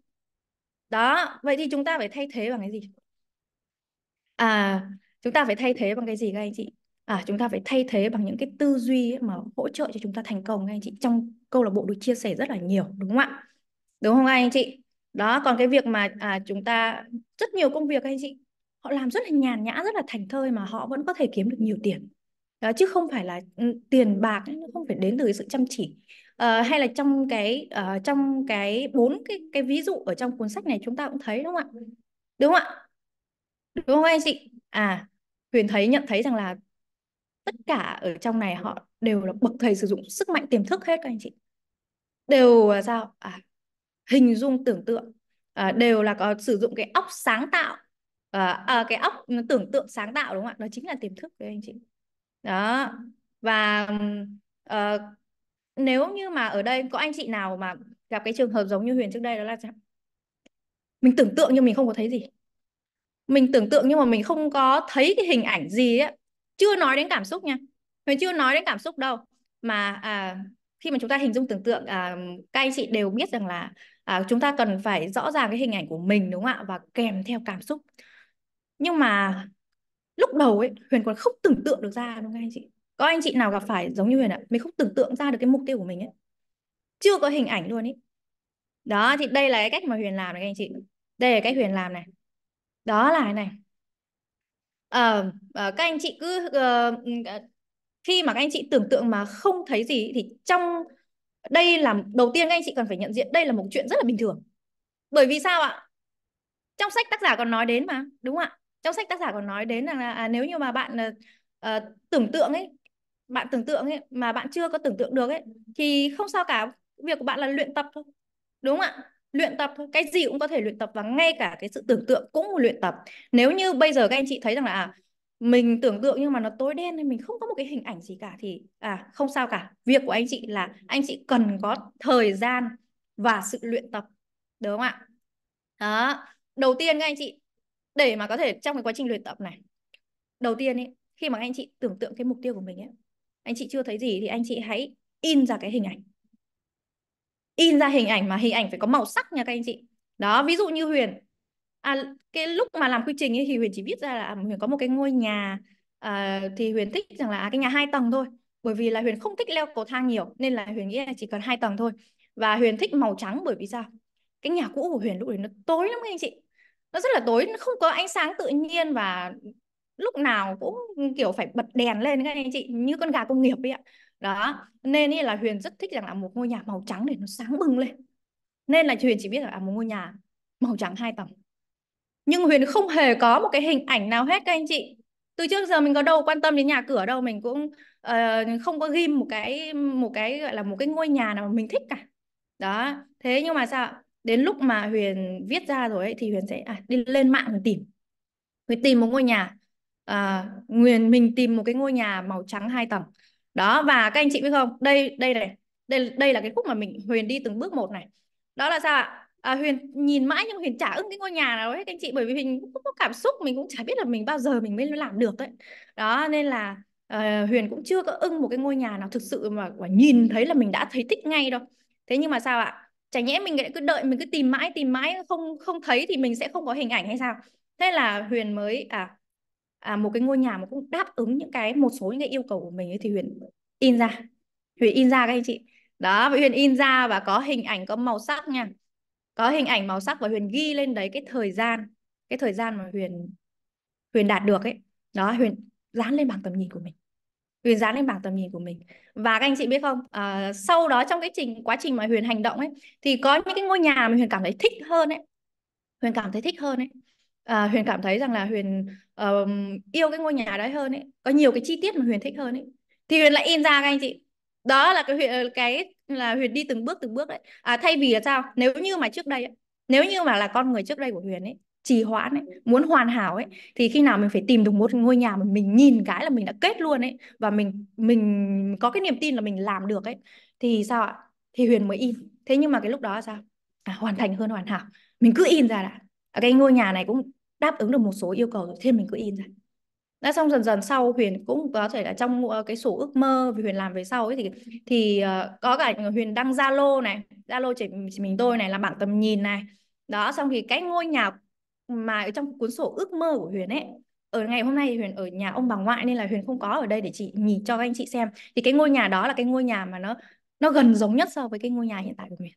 đó vậy thì chúng ta phải thay thế bằng cái gì à chúng ta phải thay thế bằng cái gì các anh chị à chúng ta phải thay thế bằng những cái tư duy ấy mà hỗ trợ cho chúng ta thành công các anh chị trong câu lạc bộ được chia sẻ rất là nhiều đúng không ạ đúng không anh chị đó còn cái việc mà à, chúng ta rất nhiều công việc anh chị họ làm rất là nhàn nhã rất là thành thơi mà họ vẫn có thể kiếm được nhiều tiền đó, chứ không phải là ừ, tiền bạc không phải đến từ sự chăm chỉ à, hay là trong cái uh, trong cái bốn cái cái ví dụ ở trong cuốn sách này chúng ta cũng thấy đúng không ạ đúng không ạ đúng không anh chị à Huyền thấy nhận thấy rằng là tất cả ở trong này họ đều là bậc thầy sử dụng sức mạnh tiềm thức hết các anh chị đều là sao à, hình dung tưởng tượng à, đều là có sử dụng cái óc sáng tạo à, à, cái óc tưởng tượng sáng tạo đúng không ạ đó chính là tiềm thức đấy anh chị đó và à, nếu như mà ở đây có anh chị nào mà gặp cái trường hợp giống như Huyền trước đây đó là mình tưởng tượng nhưng mình không có thấy gì mình tưởng tượng nhưng mà mình không có thấy cái hình ảnh gì ấy. chưa nói đến cảm xúc nha mình chưa nói đến cảm xúc đâu mà à, khi mà chúng ta hình dung tưởng tượng à, các anh chị đều biết rằng là à, chúng ta cần phải rõ ràng cái hình ảnh của mình đúng không ạ và kèm theo cảm xúc nhưng mà lúc đầu ấy huyền còn không tưởng tượng được ra đúng không anh chị có anh chị nào gặp phải giống như huyền ạ mình không tưởng tượng ra được cái mục tiêu của mình ấy chưa có hình ảnh luôn ấy đó thì đây là cái cách mà huyền làm này các anh chị đây là cách huyền làm này đó là này à, à, các anh chị cứ à, khi mà các anh chị tưởng tượng mà không thấy gì thì trong đây là đầu tiên các anh chị cần phải nhận diện đây là một chuyện rất là bình thường bởi vì sao ạ trong sách tác giả còn nói đến mà đúng không ạ trong sách tác giả còn nói đến rằng là à, nếu như mà bạn à, tưởng tượng ấy bạn tưởng tượng ấy mà bạn chưa có tưởng tượng được ấy thì không sao cả việc của bạn là luyện tập thôi đúng không ạ luyện tập thôi cái gì cũng có thể luyện tập và ngay cả cái sự tưởng tượng cũng luyện tập nếu như bây giờ các anh chị thấy rằng là à, mình tưởng tượng nhưng mà nó tối đen nên mình không có một cái hình ảnh gì cả thì à không sao cả việc của anh chị là anh chị cần có thời gian và sự luyện tập đúng không ạ đó đầu tiên các anh chị để mà có thể trong cái quá trình luyện tập này đầu tiên ấy khi mà anh chị tưởng tượng cái mục tiêu của mình ấy anh chị chưa thấy gì thì anh chị hãy in ra cái hình ảnh in ra hình ảnh mà hình ảnh phải có màu sắc nha các anh chị đó ví dụ như Huyền à, cái lúc mà làm quy trình ấy, thì Huyền chỉ biết ra là à, Huyền có một cái ngôi nhà à, thì Huyền thích rằng là à, cái nhà hai tầng thôi bởi vì là Huyền không thích leo cầu thang nhiều nên là Huyền nghĩ là chỉ cần hai tầng thôi và Huyền thích màu trắng bởi vì sao cái nhà cũ của Huyền lúc đấy nó tối lắm các anh chị nó rất là tối nó không có ánh sáng tự nhiên và lúc nào cũng kiểu phải bật đèn lên các anh chị như con gà công nghiệp ấy ạ đó nên ý là Huyền rất thích rằng là một ngôi nhà màu trắng để nó sáng bừng lên nên là Huyền chỉ biết là à, một ngôi nhà màu trắng hai tầng nhưng Huyền không hề có một cái hình ảnh nào hết các anh chị từ trước giờ mình có đâu quan tâm đến nhà cửa đâu mình cũng uh, không có ghim một cái một cái gọi là một cái ngôi nhà nào mà mình thích cả đó thế nhưng mà sao đến lúc mà Huyền viết ra rồi ấy, thì Huyền sẽ à, đi lên mạng Huyền tìm Huyền tìm một ngôi nhà à, Huyền mình tìm một cái ngôi nhà màu trắng hai tầng đó và các anh chị biết không đây đây này đây đây là cái khúc mà mình Huyền đi từng bước một này đó là sao ạ à, Huyền nhìn mãi nhưng Huyền chả ưng cái ngôi nhà nào hết các anh chị bởi vì mình cũng có cảm xúc mình cũng chả biết là mình bao giờ mình mới làm được đấy đó nên là uh, Huyền cũng chưa có ưng một cái ngôi nhà nào thực sự mà quả nhìn thấy là mình đã thấy thích ngay đâu thế nhưng mà sao ạ chả nhẽ mình lại cứ đợi mình cứ tìm mãi tìm mãi không không thấy thì mình sẽ không có hình ảnh hay sao thế là Huyền mới à à, một cái ngôi nhà mà cũng đáp ứng những cái một số những cái yêu cầu của mình ấy, thì Huyền in ra Huyền in ra các anh chị đó vậy Huyền in ra và có hình ảnh có màu sắc nha có hình ảnh màu sắc và Huyền ghi lên đấy cái thời gian cái thời gian mà Huyền Huyền đạt được ấy đó Huyền dán lên bảng tầm nhìn của mình Huyền dán lên bảng tầm nhìn của mình và các anh chị biết không à, sau đó trong cái trình quá trình mà Huyền hành động ấy thì có những cái ngôi nhà mà Huyền cảm thấy thích hơn ấy Huyền cảm thấy thích hơn ấy à, Huyền cảm thấy rằng là Huyền um, yêu cái ngôi nhà đấy hơn ấy có nhiều cái chi tiết mà Huyền thích hơn ấy thì Huyền lại in ra các anh chị đó là cái Huyền ờ, cái là Huyền đi từng bước từng bước đấy à, thay vì là sao nếu như mà trước đây nếu như mà là con người trước đây của Huyền ấy trì hoãn ấy, muốn hoàn hảo ấy thì khi nào mình phải tìm được một ngôi nhà mà mình nhìn cái là mình đã kết luôn ấy và mình mình có cái niềm tin là mình làm được ấy thì sao ạ thì Huyền mới in thế nhưng mà cái lúc đó là sao à, hoàn thành hơn hoàn hảo mình cứ in ra đã cái ngôi nhà này cũng đáp ứng được một số yêu cầu thì mình cứ in ra đã xong dần dần sau Huyền cũng có thể là trong ờ, cái sổ ước mơ vì Huyền làm về sau ấy thì thì ờ, có cả Huyền đăng Zalo này Zalo chỉ, chỉ mình tôi này là bảng tầm nhìn này đó xong thì cái ngôi nhà mà ở trong cuốn sổ ước mơ của Huyền ấy ở ngày hôm nay Huyền ở nhà ông bà ngoại nên là Huyền không có ở đây để chị nhìn cho anh chị xem thì cái ngôi nhà đó là cái ngôi nhà mà nó nó gần giống nhất so với cái ngôi nhà hiện tại của Huyền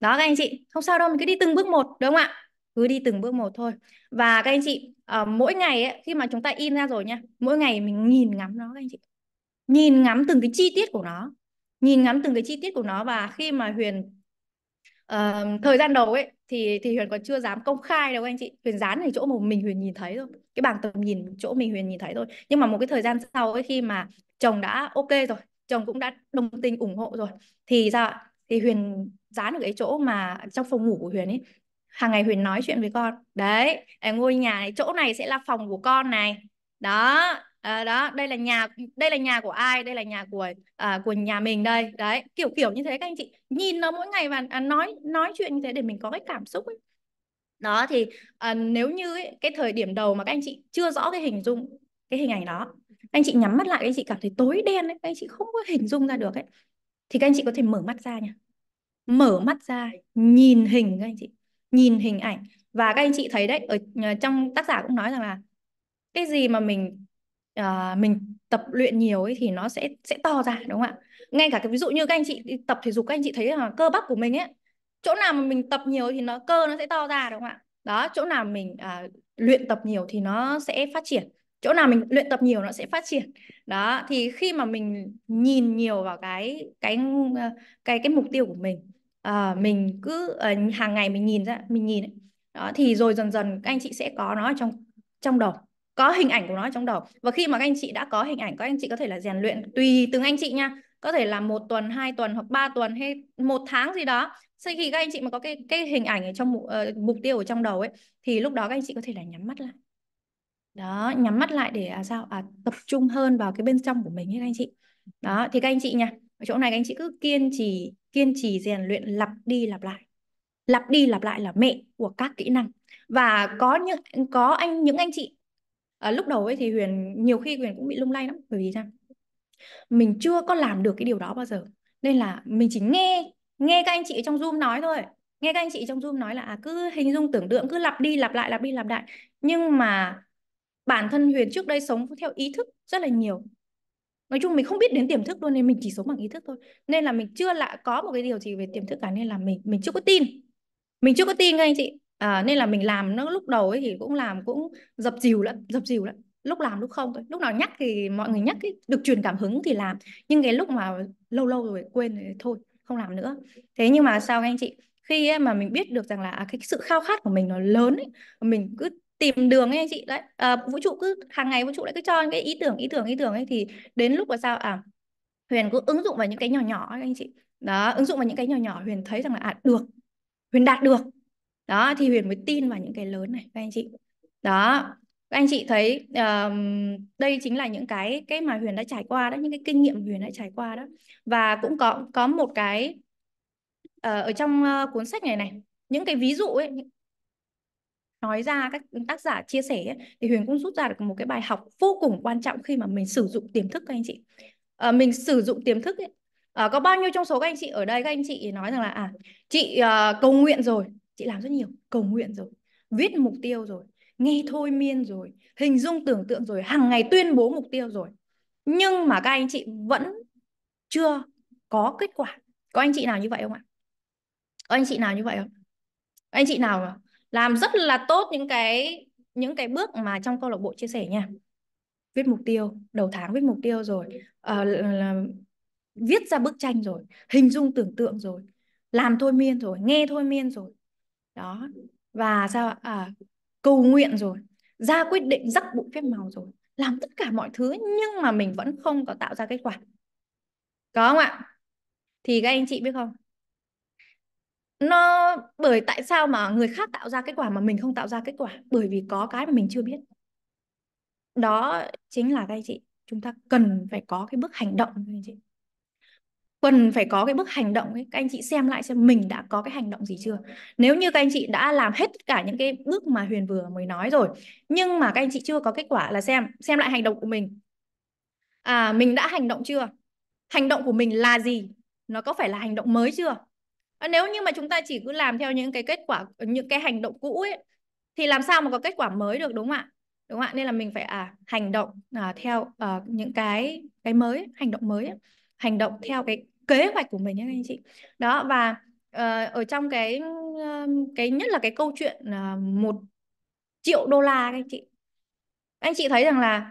đó các anh chị không sao đâu mình cứ đi từng bước một đúng không ạ cứ đi từng bước một thôi và các anh chị uh, mỗi ngày ấy, khi mà chúng ta in ra rồi nha mỗi ngày mình nhìn ngắm nó các anh chị nhìn ngắm từng cái chi tiết của nó nhìn ngắm từng cái chi tiết của nó và khi mà Huyền uh, thời gian đầu ấy thì thì Huyền còn chưa dám công khai đâu anh chị Huyền dán ở chỗ mà mình Huyền nhìn thấy thôi cái bảng tầm nhìn chỗ mình Huyền nhìn thấy thôi nhưng mà một cái thời gian sau ấy khi mà chồng đã ok rồi chồng cũng đã đồng tình ủng hộ rồi thì sao ạ thì Huyền dán ở cái chỗ mà trong phòng ngủ của Huyền ấy hàng ngày Huyền nói chuyện với con đấy ở à, ngôi nhà này chỗ này sẽ là phòng của con này đó à, đó đây là nhà đây là nhà của ai đây là nhà của à, của nhà mình đây đấy kiểu kiểu như thế các anh chị nhìn nó mỗi ngày và à, nói nói chuyện như thế để mình có cái cảm xúc ấy đó thì à, nếu như ấy, cái thời điểm đầu mà các anh chị chưa rõ cái hình dung cái hình ảnh đó anh chị nhắm mắt lại anh chị cảm thấy tối đen ấy anh chị không có hình dung ra được ấy thì các anh chị có thể mở mắt ra nha mở mắt ra nhìn hình các anh chị nhìn hình ảnh và các anh chị thấy đấy ở ờ, trong tác giả cũng nói rằng là cái gì mà mình uh, mình tập luyện nhiều ấy thì nó sẽ sẽ to ra đúng không ạ ngay cả cái ví dụ như các anh chị tập thể dục các anh chị thấy là cơ bắp của mình ấy chỗ nào mà mình tập nhiều thì nó cơ nó sẽ to ra đúng không ạ đó chỗ nào mình uh, luyện tập nhiều thì nó sẽ phát triển chỗ nào mình luyện tập nhiều nó sẽ phát triển đó thì khi mà mình nhìn nhiều vào cái cái ờ, cái cái mục tiêu của mình à, mình cứ à, hàng ngày mình nhìn ra mình nhìn ấy. đó thì rồi dần dần các anh chị sẽ có nó trong trong đầu có hình ảnh của nó trong đầu và khi mà các anh chị đã có hình ảnh các anh chị có thể là rèn luyện tùy từng anh chị nha có thể là một tuần hai tuần hoặc ba tuần hay một tháng gì đó sau khi các anh chị mà có cái cái hình ảnh ở trong uh, mục tiêu ở trong đầu ấy thì lúc đó các anh chị có thể là nhắm mắt lại đó nhắm mắt lại để à, sao à, tập trung hơn vào cái bên trong của mình ấy các anh chị đó thì các anh chị nha ở chỗ này các anh chị cứ kiên trì kiên trì rèn luyện lặp đi lặp lại lặp đi lặp lại là mẹ của các kỹ năng và có những có anh những anh chị à, lúc đầu ấy thì Huyền nhiều khi Huyền cũng bị lung lay lắm bởi vì sao mình chưa có làm được cái điều đó bao giờ nên là mình chỉ nghe nghe các anh chị trong zoom nói thôi nghe các anh chị trong zoom nói là à, cứ hình dung tưởng tượng cứ lặp đi lặp lại lặp đi lặp lại nhưng mà bản thân Huyền trước đây sống theo ý thức rất là nhiều nói chung mình không biết đến tiềm thức luôn nên mình chỉ sống bằng ý thức thôi nên là mình chưa lại có một cái điều gì về tiềm thức cả nên là mình mình chưa có tin mình chưa có tin ngay anh chị à, nên là mình làm nó lúc đầu ấy thì cũng làm cũng dập dìu lắm dập dìu lắm lúc làm lúc không thôi lúc nào nhắc thì mọi người nhắc ấy, được truyền cảm hứng thì làm nhưng cái lúc mà lâu lâu rồi quên thì thôi không làm nữa thế nhưng mà sao anh chị khi mà mình biết được rằng là à, cái sự khao khát của mình nó lớn ấy, mình cứ tìm đường ấy chị đấy à, vũ trụ cứ hàng ngày vũ trụ lại cứ cho những cái ý tưởng ý tưởng ý tưởng ấy thì đến lúc là sao à Huyền cứ ứng dụng vào những cái nhỏ nhỏ ấy, anh chị đó ứng dụng vào những cái nhỏ nhỏ Huyền thấy rằng là à được Huyền đạt được đó thì Huyền mới tin vào những cái lớn này các anh chị đó anh chị thấy um, đây chính là những cái cái mà Huyền đã trải qua đó những cái kinh nghiệm Huyền đã trải qua đó và cũng có có một cái uh, ở trong uh, cuốn sách này này những cái ví dụ ấy nói ra các tác giả chia sẻ ấy, thì Huyền cũng rút ra được một cái bài học vô cùng quan trọng khi mà mình sử dụng tiềm thức các anh chị à, mình sử dụng tiềm thức ấy, à, có bao nhiêu trong số các anh chị ở đây các anh chị nói rằng là à chị à, cầu nguyện rồi chị làm rất nhiều cầu nguyện rồi viết mục tiêu rồi nghe thôi miên rồi hình dung tưởng tượng rồi hàng ngày tuyên bố mục tiêu rồi nhưng mà các anh chị vẫn chưa có kết quả có anh chị nào như vậy không ạ có anh chị nào như vậy không anh chị nào làm rất là tốt những cái những cái bước mà trong câu lạc bộ chia sẻ nha viết mục tiêu đầu tháng viết mục tiêu rồi à, ờ, là, là, viết ra bức tranh rồi hình dung tưởng tượng rồi làm thôi miên rồi nghe thôi miên rồi đó và sao à, cầu nguyện rồi ra quyết định rắc bụi phép màu rồi làm tất cả mọi thứ nhưng mà mình vẫn không có tạo ra kết quả có không ạ thì các anh chị biết không nó bởi tại sao mà người khác tạo ra kết quả mà mình không tạo ra kết quả bởi vì có cái mà mình chưa biết đó chính là các anh chị chúng ta cần phải có cái bước hành động anh chị cần phải có cái bước hành động ấy các anh chị xem lại xem mình đã có cái hành động gì chưa nếu như các anh chị đã làm hết tất cả những cái bước mà huyền vừa mới nói rồi nhưng mà các anh chị chưa có kết quả là xem xem lại hành động của mình à mình đã hành động chưa hành động của mình là gì nó có phải là hành động mới chưa Ờ, nếu như mà chúng ta chỉ cứ làm theo những cái kết quả những cái hành động cũ ấy thì làm sao mà có kết quả mới được đúng không ạ đúng không ạ nên là mình phải à hành động à, theo à, những cái cái mới hành động mới hành động theo cái kế hoạch của mình nhé anh chị đó và uh, ở trong cái cái nhất là cái câu chuyện uh, một triệu đô la anh chị anh chị thấy rằng là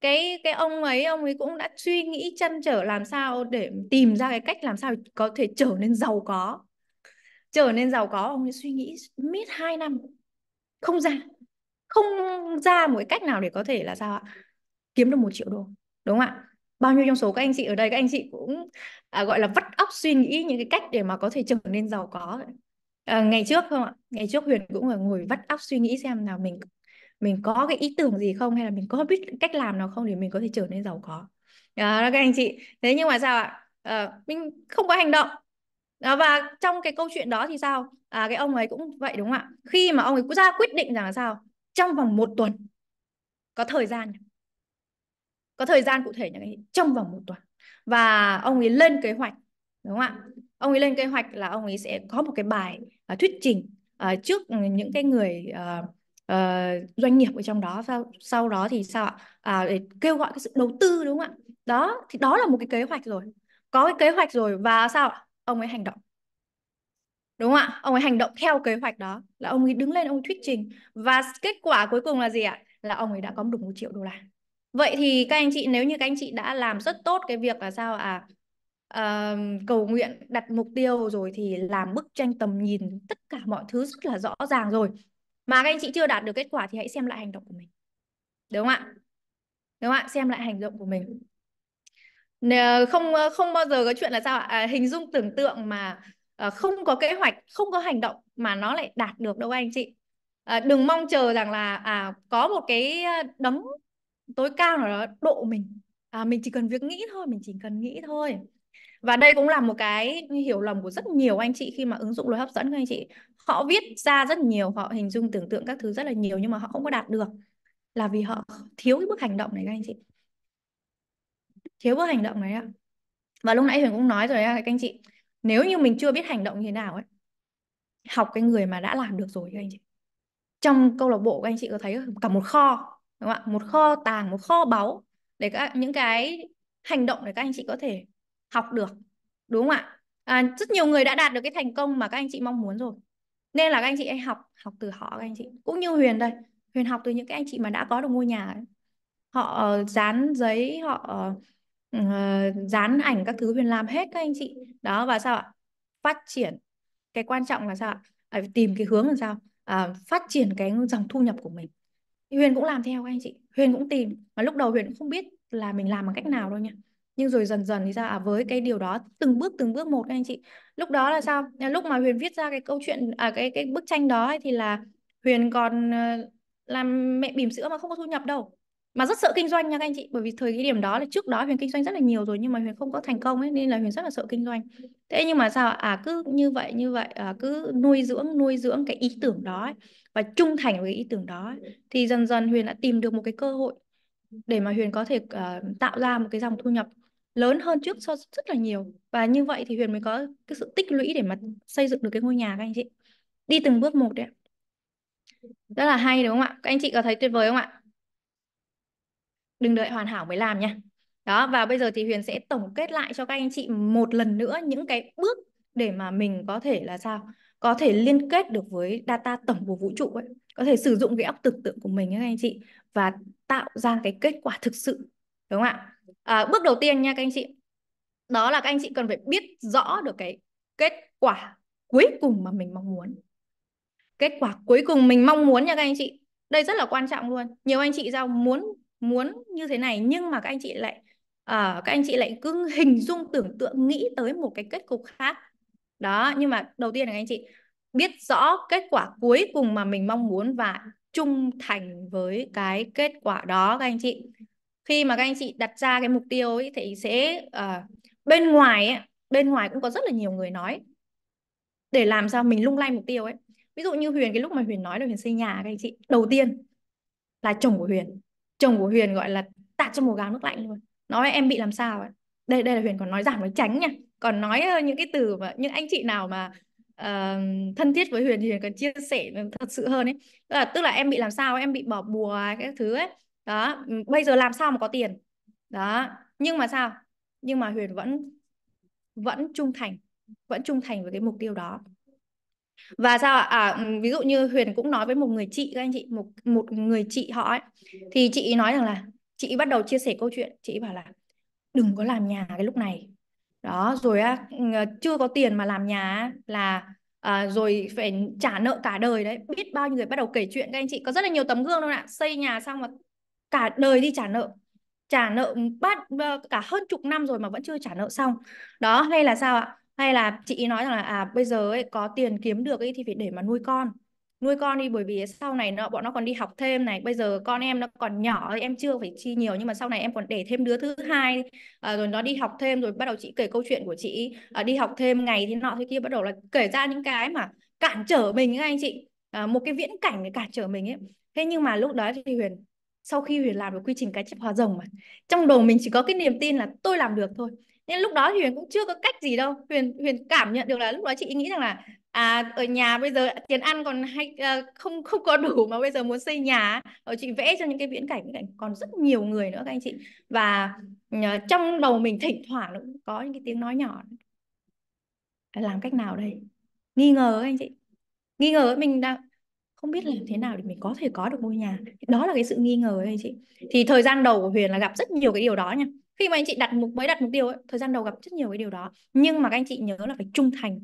cái cái ông ấy ông ấy cũng đã suy nghĩ chăn trở làm sao để tìm ra cái cách làm sao có thể trở nên giàu có trở nên giàu có ông ấy suy nghĩ miết hai năm không ra không ra một cái cách nào để có thể là sao ạ kiếm được một triệu đô đúng không ạ bao nhiêu trong số các anh chị ở đây các anh chị cũng à, gọi là vắt óc suy nghĩ những cái cách để mà có thể trở nên giàu có à, ngày trước không ạ ngày trước Huyền cũng ngồi vắt óc suy nghĩ xem nào mình mình có cái ý tưởng gì không hay là mình có biết cách làm nào không để mình có thể trở nên giàu có đó các anh chị thế nhưng mà sao ạ à, mình không có hành động à, và trong cái câu chuyện đó thì sao à, cái ông ấy cũng vậy đúng không ạ khi mà ông ấy cũng ra quyết định rằng là sao trong vòng một tuần có thời gian có thời gian cụ thể như thế, trong vòng một tuần và ông ấy lên kế hoạch đúng không ạ ông ấy lên kế hoạch là ông ấy sẽ có một cái bài uh, thuyết trình uh, trước những cái người uh, uh, doanh nghiệp ở trong đó sau sau đó thì sao ạ à, để kêu gọi cái sự đầu tư đúng không ạ đó thì đó là một cái kế hoạch rồi có cái kế hoạch rồi và sao ạ ông ấy hành động đúng không ạ ông ấy hành động theo kế hoạch đó là ông ấy đứng lên ông ấy thuyết trình và kết quả cuối cùng là gì ạ là ông ấy đã có được một triệu đô la vậy thì các anh chị nếu như các anh chị đã làm rất tốt cái việc là sao ạ à, uh, cầu nguyện đặt mục tiêu rồi thì làm bức tranh tầm nhìn tất cả mọi thứ rất là rõ ràng rồi mà các anh chị chưa đạt được kết quả thì hãy xem lại hành động của mình đúng không ạ đúng không ạ xem lại hành động của mình không không bao giờ có chuyện là sao ạ à, hình dung tưởng tượng mà à, không có kế hoạch không có hành động mà nó lại đạt được đâu anh chị à, đừng mong chờ rằng là à có một cái đấng tối cao nào đó độ mình à, mình chỉ cần việc nghĩ thôi mình chỉ cần nghĩ thôi và đây cũng là một cái hiểu lầm của rất nhiều anh chị khi mà ứng dụng lối hấp dẫn các anh chị họ viết ra rất nhiều họ hình dung tưởng tượng các thứ rất là nhiều nhưng mà họ không có đạt được là vì họ thiếu cái bước hành động này các anh chị thiếu bước hành động này ạ và lúc nãy Huyền cũng nói rồi các anh chị nếu như mình chưa biết hành động như thế nào ấy học cái người mà đã làm được rồi các anh chị trong câu lạc bộ các anh chị có thấy cả một kho đúng không ạ một kho tàng một kho báu để các những cái hành động để các anh chị có thể học được đúng không ạ à, rất nhiều người đã đạt được cái thành công mà các anh chị mong muốn rồi nên là các anh chị hãy học học từ họ các anh chị cũng như Huyền đây Huyền học từ những cái anh chị mà đã có được ngôi nhà ấy. họ ờ, dán giấy họ uh, dán ảnh các thứ Huyền làm hết các anh chị đó và sao ạ phát triển cái quan trọng là sao ạ à, tìm cái hướng là sao à, phát triển cái dòng thu nhập của mình Huyền cũng làm theo các anh chị Huyền cũng tìm mà lúc đầu Huyền cũng không biết là mình làm bằng cách nào đâu nha nhưng rồi dần dần thì ra à, với cái điều đó từng bước từng bước một các anh chị lúc đó là sao lúc mà Huyền viết ra cái câu chuyện à cái cái bức tranh đó ấy, thì là Huyền còn ờ, làm mẹ bỉm sữa mà không có thu nhập đâu mà rất sợ kinh doanh nha các anh chị bởi vì thời cái điểm đó là trước đó huyền kinh doanh rất là nhiều rồi nhưng mà huyền không có thành công ấy nên là huyền rất là sợ kinh doanh thế nhưng mà sao à cứ như vậy như vậy à, cứ nuôi dưỡng nuôi dưỡng cái ý tưởng đó ấy, và trung thành với ý tưởng đó ấy, thì dần dần huyền đã tìm được một cái cơ hội để mà huyền có thể uh, tạo ra một cái dòng thu nhập lớn hơn trước so rất là nhiều và như vậy thì Huyền mới có cái sự tích lũy để mà xây dựng được cái ngôi nhà các anh chị đi từng bước một đấy rất là hay đúng không ạ các anh chị có thấy tuyệt vời không ạ đừng đợi hoàn hảo mới làm nha đó và bây giờ thì Huyền sẽ tổng kết lại cho các anh chị một lần nữa những cái bước để mà mình có thể là sao có thể liên kết được với data tổng của vũ trụ ấy có thể sử dụng cái óc tưởng tượng của mình ấy, các anh chị và tạo ra cái kết quả thực sự đúng không ạ à, bước đầu tiên nha các anh chị đó là các anh chị cần phải biết rõ được cái kết quả cuối cùng mà mình mong muốn kết quả cuối cùng mình mong muốn nha các anh chị đây rất là quan trọng luôn nhiều anh chị giao muốn muốn như thế này nhưng mà các anh chị lại à, các anh chị lại cứ hình dung tưởng tượng nghĩ tới một cái kết cục khác đó nhưng mà đầu tiên là các anh chị biết rõ kết quả cuối cùng mà mình mong muốn và trung thành với cái kết quả đó các anh chị khi mà các anh chị đặt ra cái mục tiêu ấy thì sẽ uh, bên ngoài ấy, bên ngoài cũng có rất là nhiều người nói để làm sao mình lung lay mục tiêu ấy ví dụ như Huyền cái lúc mà Huyền nói là Huyền xây nhà các anh chị đầu tiên là chồng của Huyền chồng của Huyền gọi là tạt cho một gáo nước lạnh luôn nói em bị làm sao ấy đây đây là Huyền còn nói giảm nói tránh nha còn nói những cái từ mà những anh chị nào mà uh, thân thiết với Huyền thì Huyền còn chia sẻ thật sự hơn ấy tức là, tức là em bị làm sao em bị bỏ bùa các thứ ấy đó ừ, bây giờ làm sao mà có tiền đó nhưng mà sao nhưng mà Huyền vẫn vẫn trung thành vẫn trung thành với cái mục tiêu đó và sao ạ à, ừ, ví dụ như Huyền cũng nói với một người chị các anh chị một một người chị họ ấy thì chị nói rằng là chị bắt đầu chia sẻ câu chuyện chị bảo là đừng có làm nhà cái lúc này đó rồi á ừ, ờ, chưa có tiền mà làm nhà là à, rồi phải trả nợ cả đời đấy biết bao nhiêu người bắt đầu kể chuyện các anh chị có rất là nhiều tấm gương đâu ạ xây nhà xong mà cả đời đi trả nợ trả nợ bắt ờ, cả hơn chục năm rồi mà vẫn chưa trả nợ xong đó hay là sao ạ hay là chị nói rằng là à bây giờ ấy có tiền kiếm được ấy thì phải để mà nuôi con nuôi con đi bởi vì sau này nó bọn nó còn đi học thêm này bây giờ con em nó còn nhỏ em chưa phải chi nhiều nhưng mà sau này em còn để thêm đứa thứ hai à, rồi nó đi học thêm rồi bắt đầu chị kể câu chuyện của chị à, đi học thêm ngày thì nọ thế kia bắt đầu là kể ra những cái mà cản trở mình ấy anh chị à, một cái viễn cảnh để cản trở mình ấy thế nhưng mà lúc đó thì Huyền sau khi Huyền làm được quy trình cái chép hóa rồng mà trong đầu mình chỉ có cái niềm tin là tôi làm được thôi nên lúc đó thì Huyền cũng chưa có cách gì đâu Huyền Huyền cảm nhận được là lúc đó chị nghĩ rằng là à, ở nhà bây giờ tiền ăn còn hay à, không không có đủ mà bây giờ muốn xây nhà ở chị vẽ cho những cái viễn cảnh, cảnh còn rất nhiều người nữa các anh chị và à, trong đầu mình thỉnh thoảng cũng có những cái tiếng nói nhỏ làm cách nào đây nghi ngờ các anh chị nghi ngờ mình đang không biết làm thế nào để mình có thể có được ngôi nhà đó là cái sự nghi ngờ ấy anh chị thì thời gian đầu của Huyền là gặp rất nhiều cái điều đó nha khi mà anh chị đặt mục mới đặt mục tiêu ấy, thời gian đầu gặp rất nhiều cái điều đó nhưng mà các anh chị nhớ là phải trung thành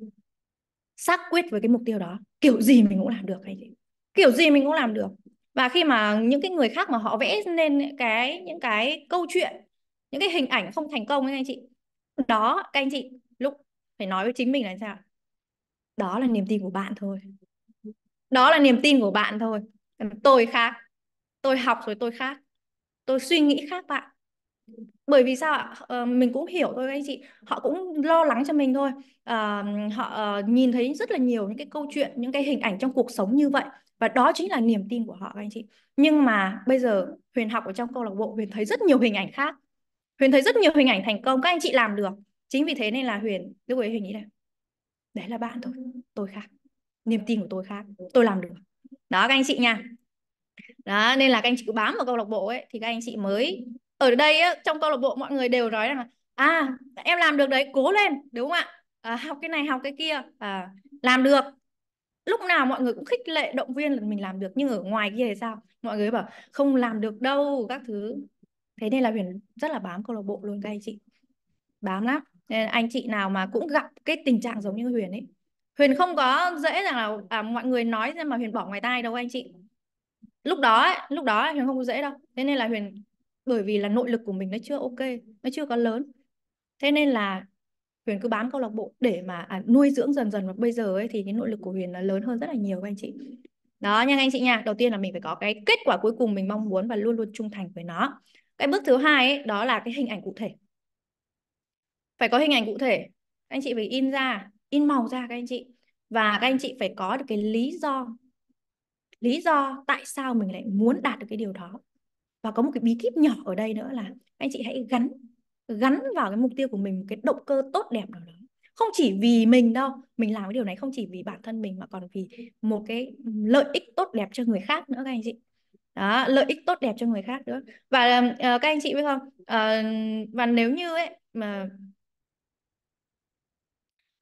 xác quyết với cái mục tiêu đó kiểu gì mình cũng làm được anh chị kiểu gì mình cũng làm được và khi mà những cái người khác mà họ vẽ nên cái những cái câu chuyện những cái hình ảnh không thành công ấy anh chị đó các anh chị lúc phải nói với chính mình là sao đó là niềm tin của bạn thôi đó là niềm tin của bạn thôi tôi khác tôi học rồi tôi khác tôi suy nghĩ khác bạn bởi vì sao ạ ờ, mình cũng hiểu thôi anh chị họ cũng lo lắng cho mình thôi ờ, họ ờ, nhìn thấy rất là nhiều những cái câu chuyện những cái hình ảnh trong cuộc sống như vậy và đó chính là niềm tin của họ anh chị nhưng mà bây giờ huyền học ở trong câu lạc bộ huyền thấy rất nhiều hình ảnh khác huyền thấy rất nhiều hình ảnh thành công các anh chị làm được chính vì thế nên là huyền lúc ấy huyền nghĩ là đấy là bạn thôi tôi khác niềm tin của tôi khác tôi làm được đó các anh chị nha đó nên là các anh chị cứ bám vào câu lạc bộ ấy thì các anh chị mới ở đây ấy, trong câu lạc bộ mọi người đều nói rằng là à em làm được đấy cố lên đúng không ạ à, học cái này học cái kia à, làm được lúc nào mọi người cũng khích lệ động viên là mình làm được nhưng ở ngoài kia thì sao mọi người bảo không làm được đâu các thứ thế nên là huyền rất là bám câu lạc bộ luôn các anh chị bám lắm nên anh chị nào mà cũng gặp cái tình trạng giống như huyền ấy Huyền không có dễ rằng là à, mọi người nói mà Huyền bỏ ngoài tai đâu anh chị. Lúc đó ấy, lúc đó Huyền không có dễ đâu. Thế nên là Huyền bởi vì là nội lực của mình nó chưa ok, nó chưa có lớn. Thế nên là Huyền cứ bám câu lạc bộ để mà à, nuôi dưỡng dần dần và bây giờ ấy thì cái nội lực của Huyền nó lớn hơn rất là nhiều các anh chị. Đó nha anh chị nha. Đầu tiên là mình phải có cái kết quả cuối cùng mình mong muốn và luôn luôn trung thành với nó. Cái bước thứ hai ấy, đó là cái hình ảnh cụ thể. Phải có hình ảnh cụ thể. Anh chị phải in ra in màu ra các anh chị và các anh chị phải có được cái lý do lý do tại sao mình lại muốn đạt được cái điều đó và có một cái bí kíp nhỏ ở đây nữa là anh chị hãy gắn gắn vào cái mục tiêu của mình một cái động cơ tốt đẹp nào đó không chỉ vì mình đâu mình làm cái điều này không chỉ vì bản thân mình mà còn vì một cái lợi ích tốt đẹp cho người khác nữa các anh chị đó lợi ích tốt đẹp cho người khác nữa và uh, các anh chị biết không uh, và nếu như ấy mà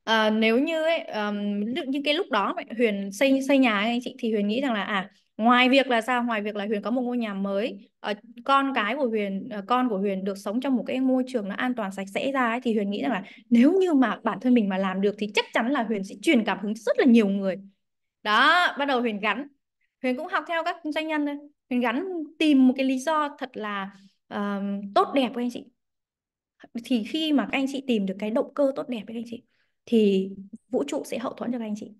à, nếu như ấy um, những cái lúc đó Huyền xây xây nhà ấy, anh chị thì Huyền nghĩ rằng là à ngoài việc là sao ngoài việc là Huyền có một ngôi nhà mới uh, con cái của Huyền uh, con của Huyền được sống trong một cái môi trường nó an toàn sạch sẽ ra ấy, thì Huyền nghĩ rằng là nếu như mà bản thân mình mà làm được thì chắc chắn là Huyền sẽ truyền cảm hứng rất là nhiều người đó bắt đầu Huyền gắn Huyền cũng học theo các doanh nhân thôi Huyền gắn tìm một cái lý do thật là um, tốt đẹp của anh chị thì khi mà các anh chị tìm được cái động cơ tốt đẹp với anh chị thì vũ trụ sẽ hậu thuẫn cho các anh chị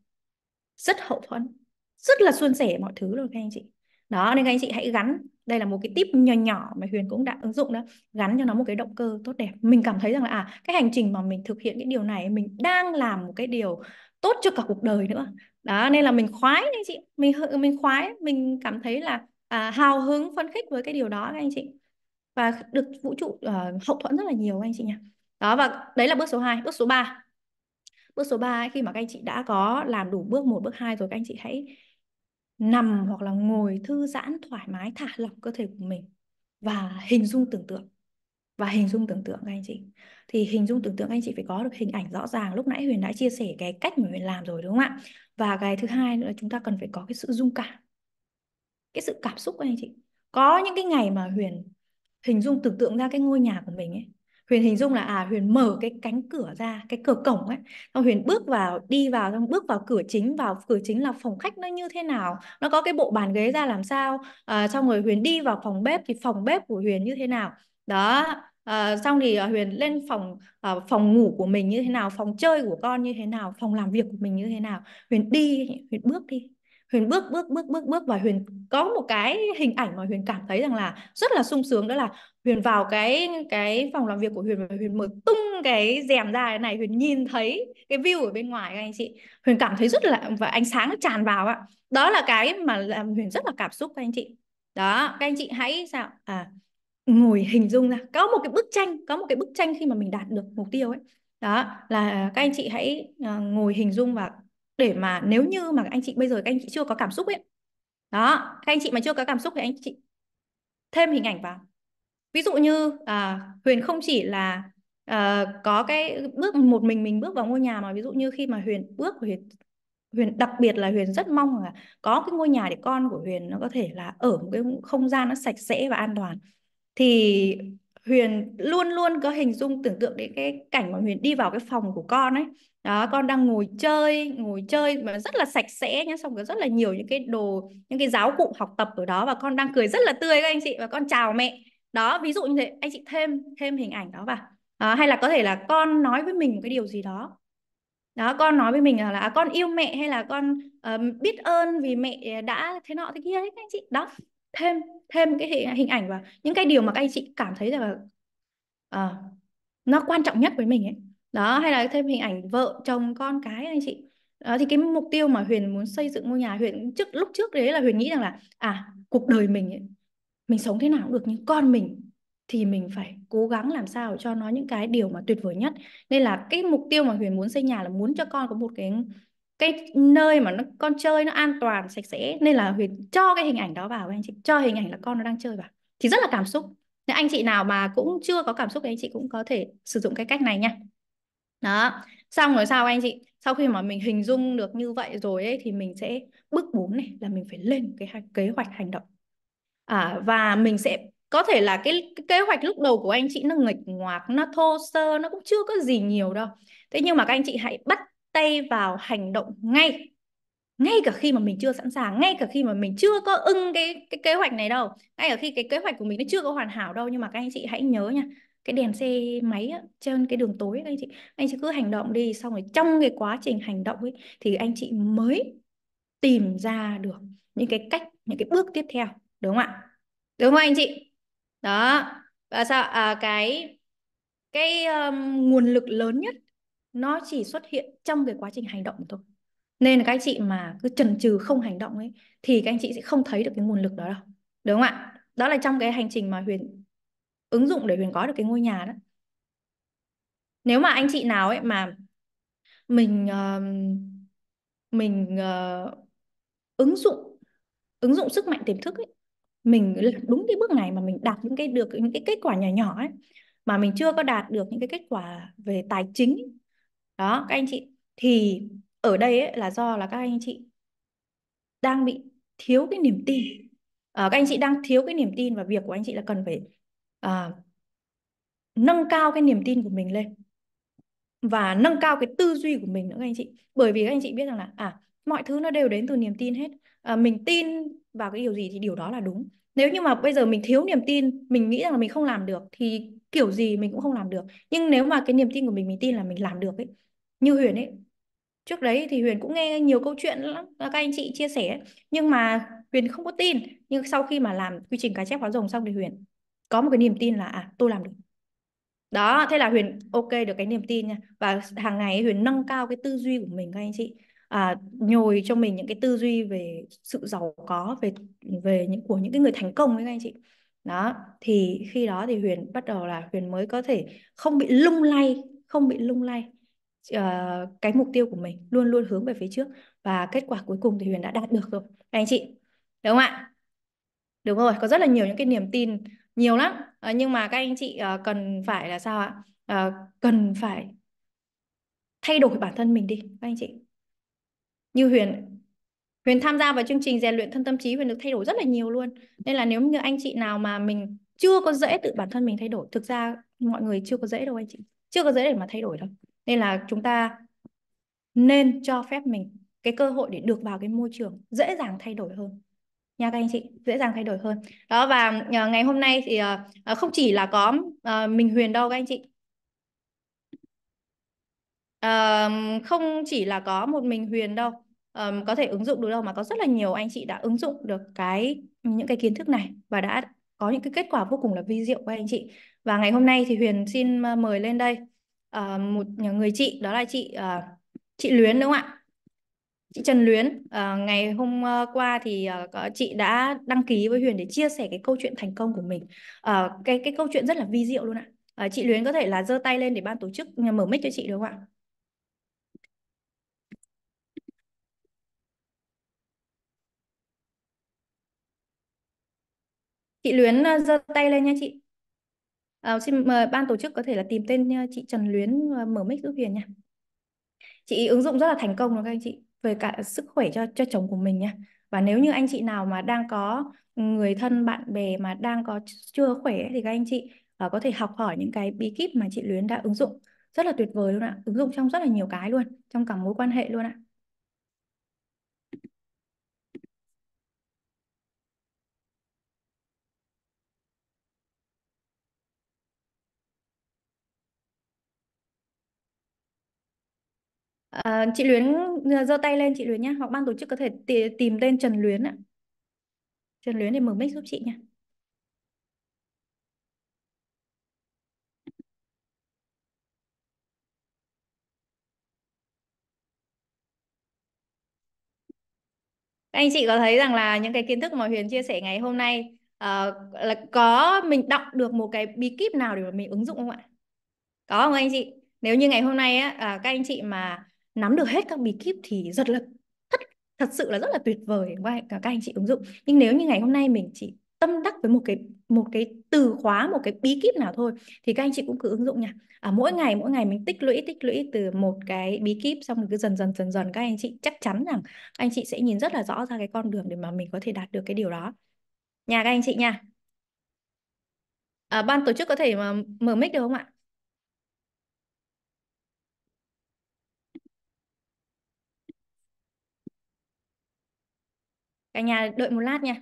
rất hậu thuẫn rất là suôn sẻ mọi thứ luôn các anh chị đó nên các anh chị hãy gắn đây là một cái tip nhỏ nhỏ mà Huyền cũng đã ứng dụng đó gắn cho nó một cái động cơ tốt đẹp mình cảm thấy rằng là à cái hành trình mà mình thực hiện cái điều này mình đang làm một cái điều tốt cho cả cuộc đời nữa đó nên là mình khoái anh chị mình mình khoái mình cảm thấy là à, hào hứng phấn khích với cái điều đó các anh chị và được vũ trụ uh, hậu thuẫn rất là nhiều anh chị nha đó và đấy là bước số 2 bước số 3 Bước số 3 khi mà các anh chị đã có làm đủ bước 1, bước 2 rồi các anh chị hãy nằm hoặc là ngồi thư giãn thoải mái thả lỏng cơ thể của mình và hình dung tưởng tượng và hình dung tưởng tượng các anh chị thì hình dung tưởng tượng các anh chị phải có được hình ảnh rõ ràng lúc nãy Huyền đã chia sẻ cái cách mà Huyền làm rồi đúng không ạ và cái thứ hai nữa là chúng ta cần phải có cái sự dung cảm cái sự cảm xúc các anh chị có những cái ngày mà Huyền hình dung tưởng tượng ra cái ngôi nhà của mình ấy Huyền hình dung là à Huyền mở cái cánh cửa ra, cái cửa cổng ấy, xong Huyền bước vào, đi vào xong bước vào cửa chính, vào cửa chính là phòng khách nó như thế nào, nó có cái bộ bàn ghế ra làm sao, à, xong rồi Huyền đi vào phòng bếp thì phòng bếp của Huyền như thế nào. Đó, à, xong thì à, Huyền lên phòng à, phòng ngủ của mình như thế nào, phòng chơi của con như thế nào, phòng làm việc của mình như thế nào. Huyền đi, Huyền bước đi Huyền bước bước bước bước bước và Huyền có một cái hình ảnh mà Huyền cảm thấy rằng là rất là sung sướng đó là Huyền vào cái cái phòng làm việc của Huyền và Huyền mở tung cái rèm ra thế này Huyền nhìn thấy cái view ở bên ngoài các anh chị Huyền cảm thấy rất là và ánh sáng nó tràn vào ạ đó là cái mà làm Huyền rất là cảm xúc các anh chị đó các anh chị hãy sao à ngồi hình dung ra có một cái bức tranh có một cái bức tranh khi mà mình đạt được mục tiêu ấy đó là các anh chị hãy à, ngồi hình dung và để mà nếu như mà anh chị bây giờ các anh chị chưa có cảm xúc ấy đó các anh chị mà chưa có cảm xúc thì anh chị thêm hình ảnh vào ví dụ như à, Huyền không chỉ là à, có cái bước một mình mình bước vào ngôi nhà mà ví dụ như khi mà Huyền bước Huyền Huyền đặc biệt là Huyền rất mong là có cái ngôi nhà để con của Huyền nó có thể là ở một cái không gian nó sạch sẽ và an toàn thì Huyền luôn luôn có hình dung tưởng tượng đến cái cảnh mà Huyền đi vào cái phòng của con ấy đó con đang ngồi chơi ngồi chơi mà rất là sạch sẽ nhá xong có rất là nhiều những cái đồ những cái giáo cụ học tập ở đó và con đang cười rất là tươi các anh chị và con chào mẹ đó ví dụ như thế anh chị thêm thêm hình ảnh đó vào à, hay là có thể là con nói với mình một cái điều gì đó đó con nói với mình là, là con yêu mẹ hay là con uh, biết ơn vì mẹ ờ, đã thế nọ thế kia đấy các anh chị đó thêm thêm cái hình, hình ảnh và những cái điều mà các anh chị cảm thấy là à, nó quan trọng nhất với mình ấy đó hay là thêm hình ảnh vợ chồng con cái anh chị đó, thì cái mục tiêu mà Huyền muốn xây dựng ngôi nhà Huyền trước lúc trước đấy là Huyền nghĩ rằng là à cuộc đời mình ấy, mình sống thế nào cũng được nhưng con mình thì mình phải cố gắng làm sao cho nó những cái điều mà tuyệt vời nhất nên là cái mục tiêu mà Huyền muốn xây nhà là muốn cho con có một cái cái nơi mà nó con chơi nó an toàn sạch sẽ nên là Huyền cho cái hình ảnh đó vào anh chị cho hình ảnh là con nó đang chơi vào thì rất là cảm xúc nếu anh chị nào mà cũng chưa có cảm xúc thì anh chị cũng có thể sử dụng cái cách này nha đó xong rồi sao anh chị sau khi mà mình hình dung được như vậy rồi ấy thì mình sẽ bước 4 này là mình phải lên cái kế hoạch hành động à, và mình sẽ có thể là cái, cái kế hoạch lúc đầu của anh chị nó nghịch ngoạc nó thô sơ nó cũng chưa có gì nhiều đâu thế nhưng mà các anh chị hãy bắt tay vào hành động ngay ngay cả khi mà mình chưa sẵn sàng ngay cả khi mà mình chưa có ưng cái cái kế hoạch này đâu ngay cả khi cái kế hoạch của mình nó chưa có hoàn hảo đâu nhưng mà các anh chị hãy nhớ nha cái đèn xe máy á, trên cái đường tối ấy, anh chị anh chị cứ hành động đi xong rồi trong cái quá trình hành động ấy thì anh chị mới tìm ra được những cái cách những cái bước tiếp theo đúng không ạ đúng không anh chị đó và sao à, cái cái um, nguồn lực lớn nhất nó chỉ xuất hiện trong cái quá trình hành động thôi nên là các anh chị mà cứ chần chừ không hành động ấy thì các anh chị sẽ không thấy được cái nguồn lực đó đâu đúng không ạ đó là trong cái hành trình mà huyền ứng dụng để huyền có được cái ngôi nhà đó nếu mà anh chị nào ấy mà mình uh, mình uh, ứng dụng ứng dụng sức mạnh tiềm thức ấy mình đúng cái bước này mà mình đạt những cái được những cái kết quả nhỏ nhỏ ấy mà mình chưa có đạt được những cái kết quả về tài chính đó các anh chị thì ở đây ấy, là do là các anh chị đang bị thiếu cái niềm tin à, các anh chị đang thiếu cái niềm tin và việc của anh chị là cần phải à, nâng cao cái niềm tin của mình lên và nâng cao cái tư duy của mình nữa các anh chị bởi vì các anh chị biết rằng là à mọi thứ nó đều đến từ niềm tin hết à, mình tin vào cái điều gì thì điều đó là đúng nếu như mà bây giờ mình thiếu niềm tin mình nghĩ rằng là mình không làm được thì kiểu gì mình cũng không làm được nhưng nếu mà cái niềm tin của mình mình tin là mình làm được ấy như Huyền ấy trước đấy thì Huyền cũng nghe nhiều câu chuyện lắm các anh chị chia sẻ nhưng mà Huyền không có tin nhưng sau khi mà làm quy trình cá chép hóa rồng xong thì Huyền có một cái niềm tin là à tôi làm được đó thế là Huyền ok được cái niềm tin nha và hàng ngày Huyền nâng cao cái tư duy của mình các anh chị à, nhồi cho mình những cái tư duy về sự giàu có về về những của những cái người thành công ấy các anh chị đó thì khi đó thì Huyền bắt đầu là Huyền mới có thể không bị lung lay không bị lung lay uh, cái mục tiêu của mình luôn luôn hướng về phía trước và kết quả cuối cùng thì Huyền đã đạt được rồi các anh chị đúng không ạ đúng rồi có rất là nhiều những cái niềm tin nhiều lắm à, nhưng mà các anh chị uh, cần phải là sao ạ à, cần phải thay đổi bản thân mình đi các anh chị như Huyền Huyền tham gia vào chương trình rèn luyện thân tâm trí Huyền được thay đổi rất là nhiều luôn nên là nếu như anh chị nào mà mình chưa có dễ tự bản thân mình thay đổi thực ra mọi người chưa có dễ đâu anh chị chưa có dễ để mà thay đổi đâu nên là chúng ta nên cho phép mình cái cơ hội để được vào cái môi trường dễ dàng thay đổi hơn nha các anh chị dễ dàng thay đổi hơn đó và ờ, ngày hôm nay thì ờ, ờ, không chỉ là có mình Huyền đâu các anh chị không chỉ là có một mình Huyền đâu um, có thể ứng dụng được đâu mà có rất là nhiều anh chị đã ứng dụng được cái những cái kiến thức này và đã có những cái kết quả vô cùng là vi diệu của anh chị và ngày hôm nay thì Huyền xin mời lên đây uh, một người chị đó là chị uh, chị Luyến đúng không ạ chị Trần Luyến uh, ngày hôm qua thì uh, chị đã đăng ký với Huyền để chia sẻ cái câu chuyện thành công của mình uh, cái cái câu chuyện rất là vi diệu luôn ạ uh, chị Luyến có thể là giơ tay lên để ban tổ chức mở mic cho chị được không ạ Chị Luyến ờ, giơ tay lên nha chị. À, xin mời ban tổ chức có thể là tìm tên ờ, chị Trần Luyến mở mic giúp Huyền nha. Chị ứng dụng rất là thành công đúng không anh chị? Về cả sức khỏe cho cho chồng của mình nha. Và nếu như anh chị nào mà đang có người thân bạn bè mà đang có chưa khỏe thì các anh chị có thể học hỏi những cái bí kíp mà chị Luyến đã ứng dụng rất là tuyệt vời luôn ạ. Ứng dụng trong rất là nhiều cái luôn, trong cả mối quan hệ luôn ạ. À, chị Luyến ờ, giơ tay lên chị Luyến nhé hoặc ban tổ chức có thể tìm tên Trần Luyến ạ Trần Luyến để mở mic giúp chị nha anh chị có thấy rằng là những cái kiến thức mà Huyền chia sẻ ngày hôm nay uh, là có mình đọc được một cái bí kíp nào để mà mình ứng dụng không ạ? Có không anh chị? Nếu như ngày hôm nay á, uh, các anh chị mà nắm được hết các bí kíp thì rất là thật thật sự là rất là tuyệt vời và cả các anh chị ứng dụng nhưng nếu như ngày hôm nay mình chỉ tâm đắc với một cái một cái từ khóa một cái bí kíp nào thôi thì các anh chị cũng cứ ứng dụng nha à, mỗi ngày mỗi ngày mình tích lũy tích lũy từ một cái bí kíp xong rồi cứ dần dần dần dần các anh chị chắc chắn rằng anh chị sẽ nhìn rất là rõ ra cái con đường để mà mình có thể đạt được cái điều đó nhà các anh chị nha à, ban tổ chức có thể mà mở mic được không ạ cả nhà đợi một lát nha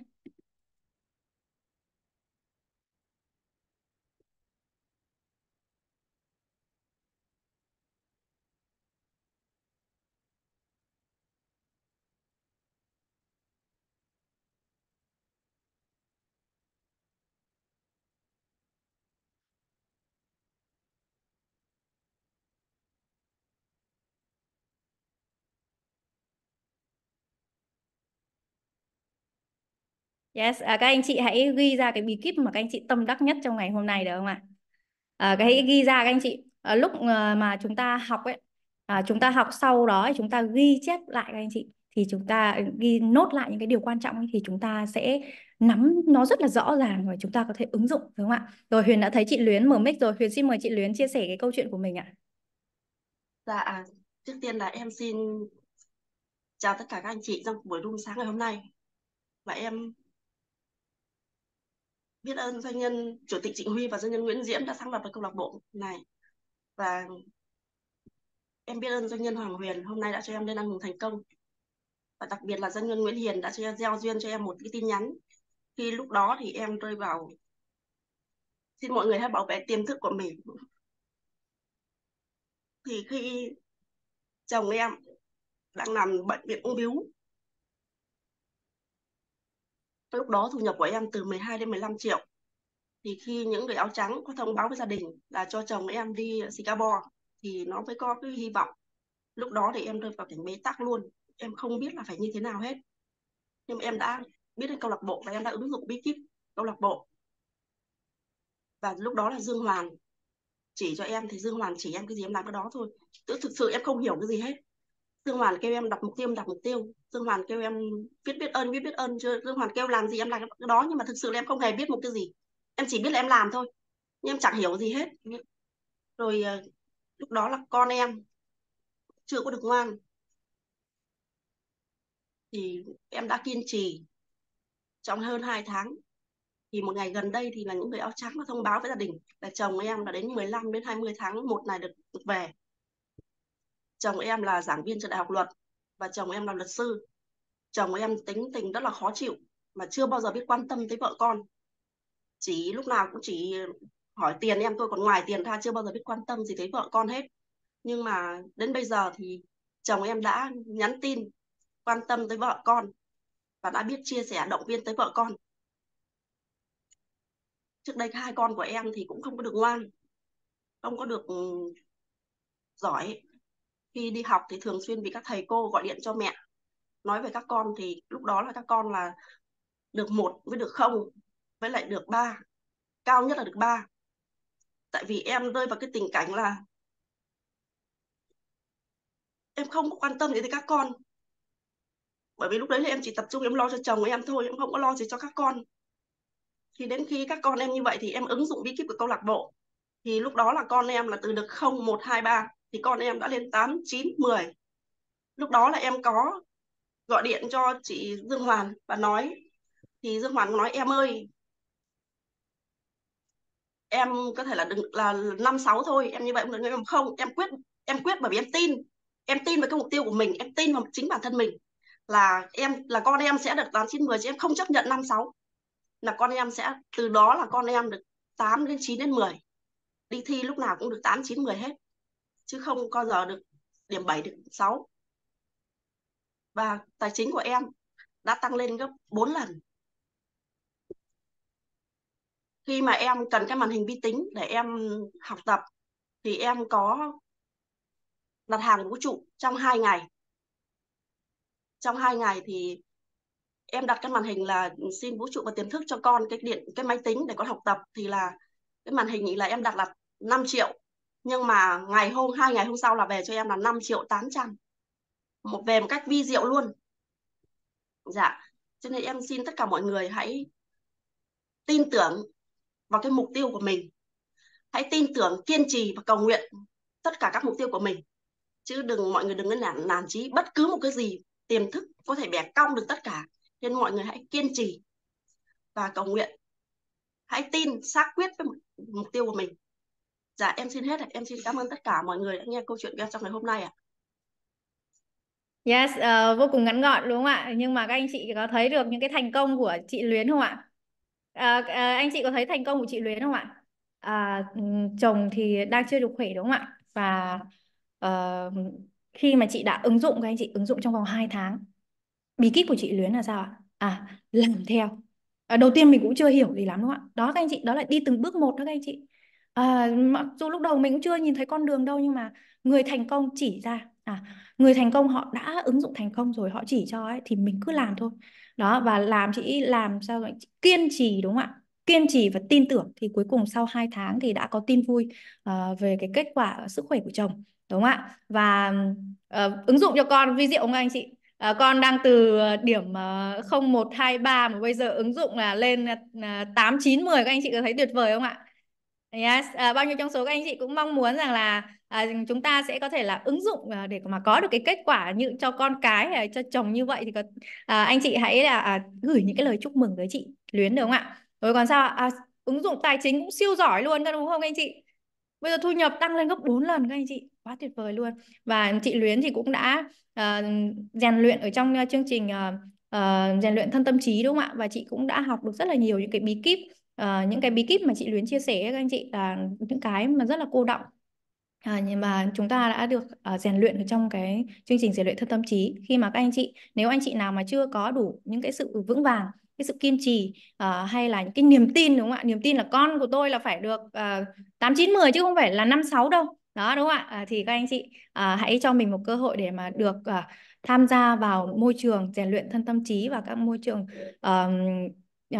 Yes, à, các anh chị hãy ghi ra cái bí kíp mà các anh chị tâm đắc nhất trong ngày hôm nay được không ạ? À, cái hãy ghi ra các anh chị. À, lúc ờ, mà chúng ta học ấy, à, chúng ta học sau đó chúng ta ghi chép lại các anh chị thì chúng ta ừ, ghi nốt lại những cái điều quan trọng ấy, thì chúng ta sẽ nắm nó rất là rõ ràng và chúng ta có thể ứng dụng đúng không ạ? Rồi Huyền đã thấy chị Luyến mở mic rồi, Huyền xin mời chị Luyến chia sẻ cái câu chuyện của mình ạ. Dạ, à, trước tiên là em xin chào tất cả các anh chị trong buổi room sáng ngày hôm nay. Và em biết ơn doanh nhân chủ tịch Trịnh Huy và doanh nhân Nguyễn Diễm đã sáng lập được câu lạc bộ này và em biết ơn doanh nhân Hoàng Huyền hôm nay đã cho em lên ăn mừng thành công và đặc biệt là doanh nhân Nguyễn Hiền đã cho em gieo duyên cho em một cái tin nhắn khi lúc đó thì em rơi vào xin mọi người hãy bảo vệ tiềm thức của mình thì khi chồng em đang nằm bệnh viện ung bướu lúc đó thu nhập của em từ 12 đến 15 triệu. Thì khi những người áo trắng có thông báo với gia đình là cho chồng em đi Singapore thì nó mới có cái hy vọng. Lúc đó thì em rơi vào cảnh bế tắc luôn. Em không biết là phải như thế nào hết. Nhưng em đã biết đến câu lạc bộ và em đã ứng dụng bí kíp câu lạc bộ. Và lúc đó là Dương hoàng chỉ cho em thì Dương hoàng chỉ em cái gì em làm cái đó thôi. Tức thực sự em không hiểu cái gì hết Dương Hoàn kêu em đặt mục tiêu, đặt đọc mục tiêu. Dương Hoàn kêu em viết biết ơn, viết biết ơn chưa? Dương Hoàn kêu làm gì em làm cái đó nhưng mà thực sự là em không hề biết một cái gì. Em chỉ biết là em làm thôi. Nhưng em chẳng hiểu gì hết. Rồi ờ, lúc đó là con em chưa có được ngoan. Thì em đã kiên trì trong hơn 2 tháng. Thì một ngày gần đây thì là những người áo trắng nó thông báo với gia đình là chồng em là đến 15 đến 20 tháng một này được, được về chồng em là giảng viên trường đại học luật và chồng em là luật sư chồng em tính tình rất là khó chịu mà chưa bao giờ biết quan tâm tới vợ con chỉ lúc nào cũng chỉ hỏi tiền em thôi còn ngoài tiền ra chưa bao giờ biết quan tâm gì tới vợ con hết nhưng mà đến bây giờ thì chồng em đã nhắn tin quan tâm tới vợ con và đã biết chia sẻ động viên tới vợ con trước đây hai con của em thì cũng không có được ngoan không có được ừ, giỏi khi đi học thì thường xuyên bị các thầy cô gọi điện cho mẹ nói về các con thì lúc đó là các con là được một với được không với lại được ba cao nhất là được ba tại vì em rơi vào cái tình cảnh là em không có quan tâm gì tới các con bởi vì lúc đấy là em chỉ tập trung em lo cho chồng em thôi em không có lo gì cho các con thì đến khi các con em như vậy thì em ứng dụng bí kíp của câu lạc bộ thì lúc đó là con em là từ được không một hai ba thì con em đã lên 8, 9, 10. Lúc đó là em có gọi điện cho chị Dương Hoàn và nói thì Dương Hoàn nói em ơi em có thể là đừng là năm sáu thôi em như vậy cũng được em không em quyết em quyết bởi vì em tin em tin vào cái mục tiêu của mình em tin vào chính bản thân mình là em là con em sẽ được tám chín mười chứ em không chấp nhận năm sáu là con em sẽ từ đó là con em được 8 đến 9 đến 10 đi thi lúc nào cũng được 8 9 10 hết chứ không bao giờ được điểm 7 được 6 và tài chính của em đã tăng lên gấp 4 lần khi mà em cần cái màn hình vi tính để em học tập thì em có đặt hàng vũ trụ trong 2 ngày trong 2 ngày thì em đặt cái màn hình là xin vũ trụ và tiềm thức cho con cái điện cái máy tính để con học tập thì là cái màn hình ý là em đặt là 5 triệu nhưng mà ngày hôm hai ngày hôm sau là về cho em là 5 triệu 800 một về một cách vi diệu luôn dạ cho nên em xin tất cả mọi người hãy tin tưởng vào cái mục tiêu của mình hãy tin tưởng kiên trì và cầu nguyện tất cả các mục tiêu của mình chứ đừng mọi người đừng nên nản nản chí bất cứ một cái gì tiềm thức có thể bẻ cong được tất cả nên mọi người hãy kiên trì và cầu nguyện hãy tin xác quyết với mục tiêu của mình Dạ em xin hết ạ. Em xin cảm ơn tất cả mọi người đã nghe câu chuyện của em trong ngày hôm nay ạ. Yes, uh, vô cùng ngắn gọn đúng không ạ? Nhưng mà các anh chị có thấy được những cái thành công của chị Luyến không ạ? Uh, uh, anh chị có thấy thành công của chị Luyến không ạ? À, chồng thì đang chưa được khỏe đúng không ạ? Và uh, khi mà chị đã ứng dụng các anh chị ứng dụng trong vòng 2 tháng. Bí kíp của chị Luyến là sao ạ? À, làm theo. À, đầu tiên mình cũng chưa hiểu gì lắm đúng không ạ? Đó các anh chị, đó là đi từng bước một đó các anh chị à, mặc dù lúc đầu mình cũng chưa nhìn thấy con đường đâu nhưng mà người thành công chỉ ra à người thành công họ đã ứng dụng thành công rồi họ chỉ cho ấy thì mình cứ làm thôi đó và làm chỉ làm sao vậy kiên trì đúng không ạ kiên trì và tin tưởng thì cuối cùng sau 2 tháng thì đã có tin vui uh, về cái kết quả sức khỏe của chồng đúng không ạ và uh, ứng dụng cho con vi diệu không anh chị uh, con đang từ điểm uh, 0123 mà bây giờ ứng dụng là lên uh, 8 các anh chị có thấy tuyệt vời không ạ Yes, à, bao nhiêu trong số các anh chị cũng mong muốn rằng là à, chúng ta sẽ có thể là ứng dụng à, để mà có được cái kết quả như cho con cái hay à, cho chồng như vậy thì có, à, anh chị hãy là à, gửi những cái lời chúc mừng tới chị Luyến được không ạ? Rồi còn sao à, ứng dụng tài chính cũng siêu giỏi luôn đúng không anh chị? Bây giờ thu nhập tăng lên gấp 4 lần các anh chị, quá tuyệt vời luôn. Và chị Luyến thì cũng đã à, rèn à, luyện ở trong à, chương trình rèn à, à, luyện thân tâm trí đúng không ạ? Và chị cũng đã học được rất là nhiều những cái bí kíp uh, những cái bí kíp mà chị Luyến chia sẻ các anh chị là những cái mà rất là cô động À, ờ, nhưng mà chúng ta đã được uh, rèn luyện ở trong cái chương trình rèn luyện thân tâm trí khi mà các anh chị nếu anh chị nào mà chưa có đủ những cái sự vững vàng cái sự kiên trì uh, hay là những cái niềm tin đúng không ạ niềm tin là con của tôi là phải được tám chín mười chứ không phải là năm sáu đâu đó đúng không ạ à, thì các anh chị à, hãy cho mình một cơ hội để mà được à, tham gia vào môi trường rèn luyện thân tâm trí và các môi trường um,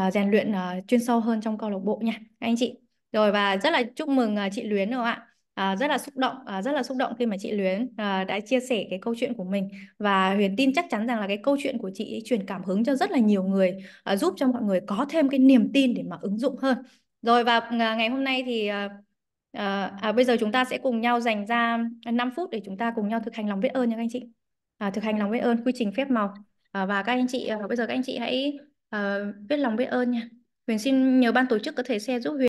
uh, rèn luyện uh, chuyên sâu hơn trong câu lạc bộ nha các anh chị rồi và rất là chúc mừng uh, chị Luyến rồi ạ À, rất là xúc động à, rất là xúc động khi mà chị Luyến à, đã chia sẻ cái câu chuyện của mình và Huyền tin chắc chắn rằng là cái câu chuyện của chị truyền cảm hứng cho rất là nhiều người à, giúp cho mọi người có thêm cái niềm tin để mà ứng dụng hơn rồi và à, ngày hôm nay thì à, à, bây giờ chúng ta sẽ cùng nhau dành ra 5 phút để chúng ta cùng nhau thực hành lòng biết ơn nha các anh chị à, thực hành lòng biết ơn quy trình phép màu à, và các anh chị à, bây giờ các anh chị hãy Ờ, biết lòng biết ơn nha Huyền xin nhờ ban tổ chức có thể share giúp Huyền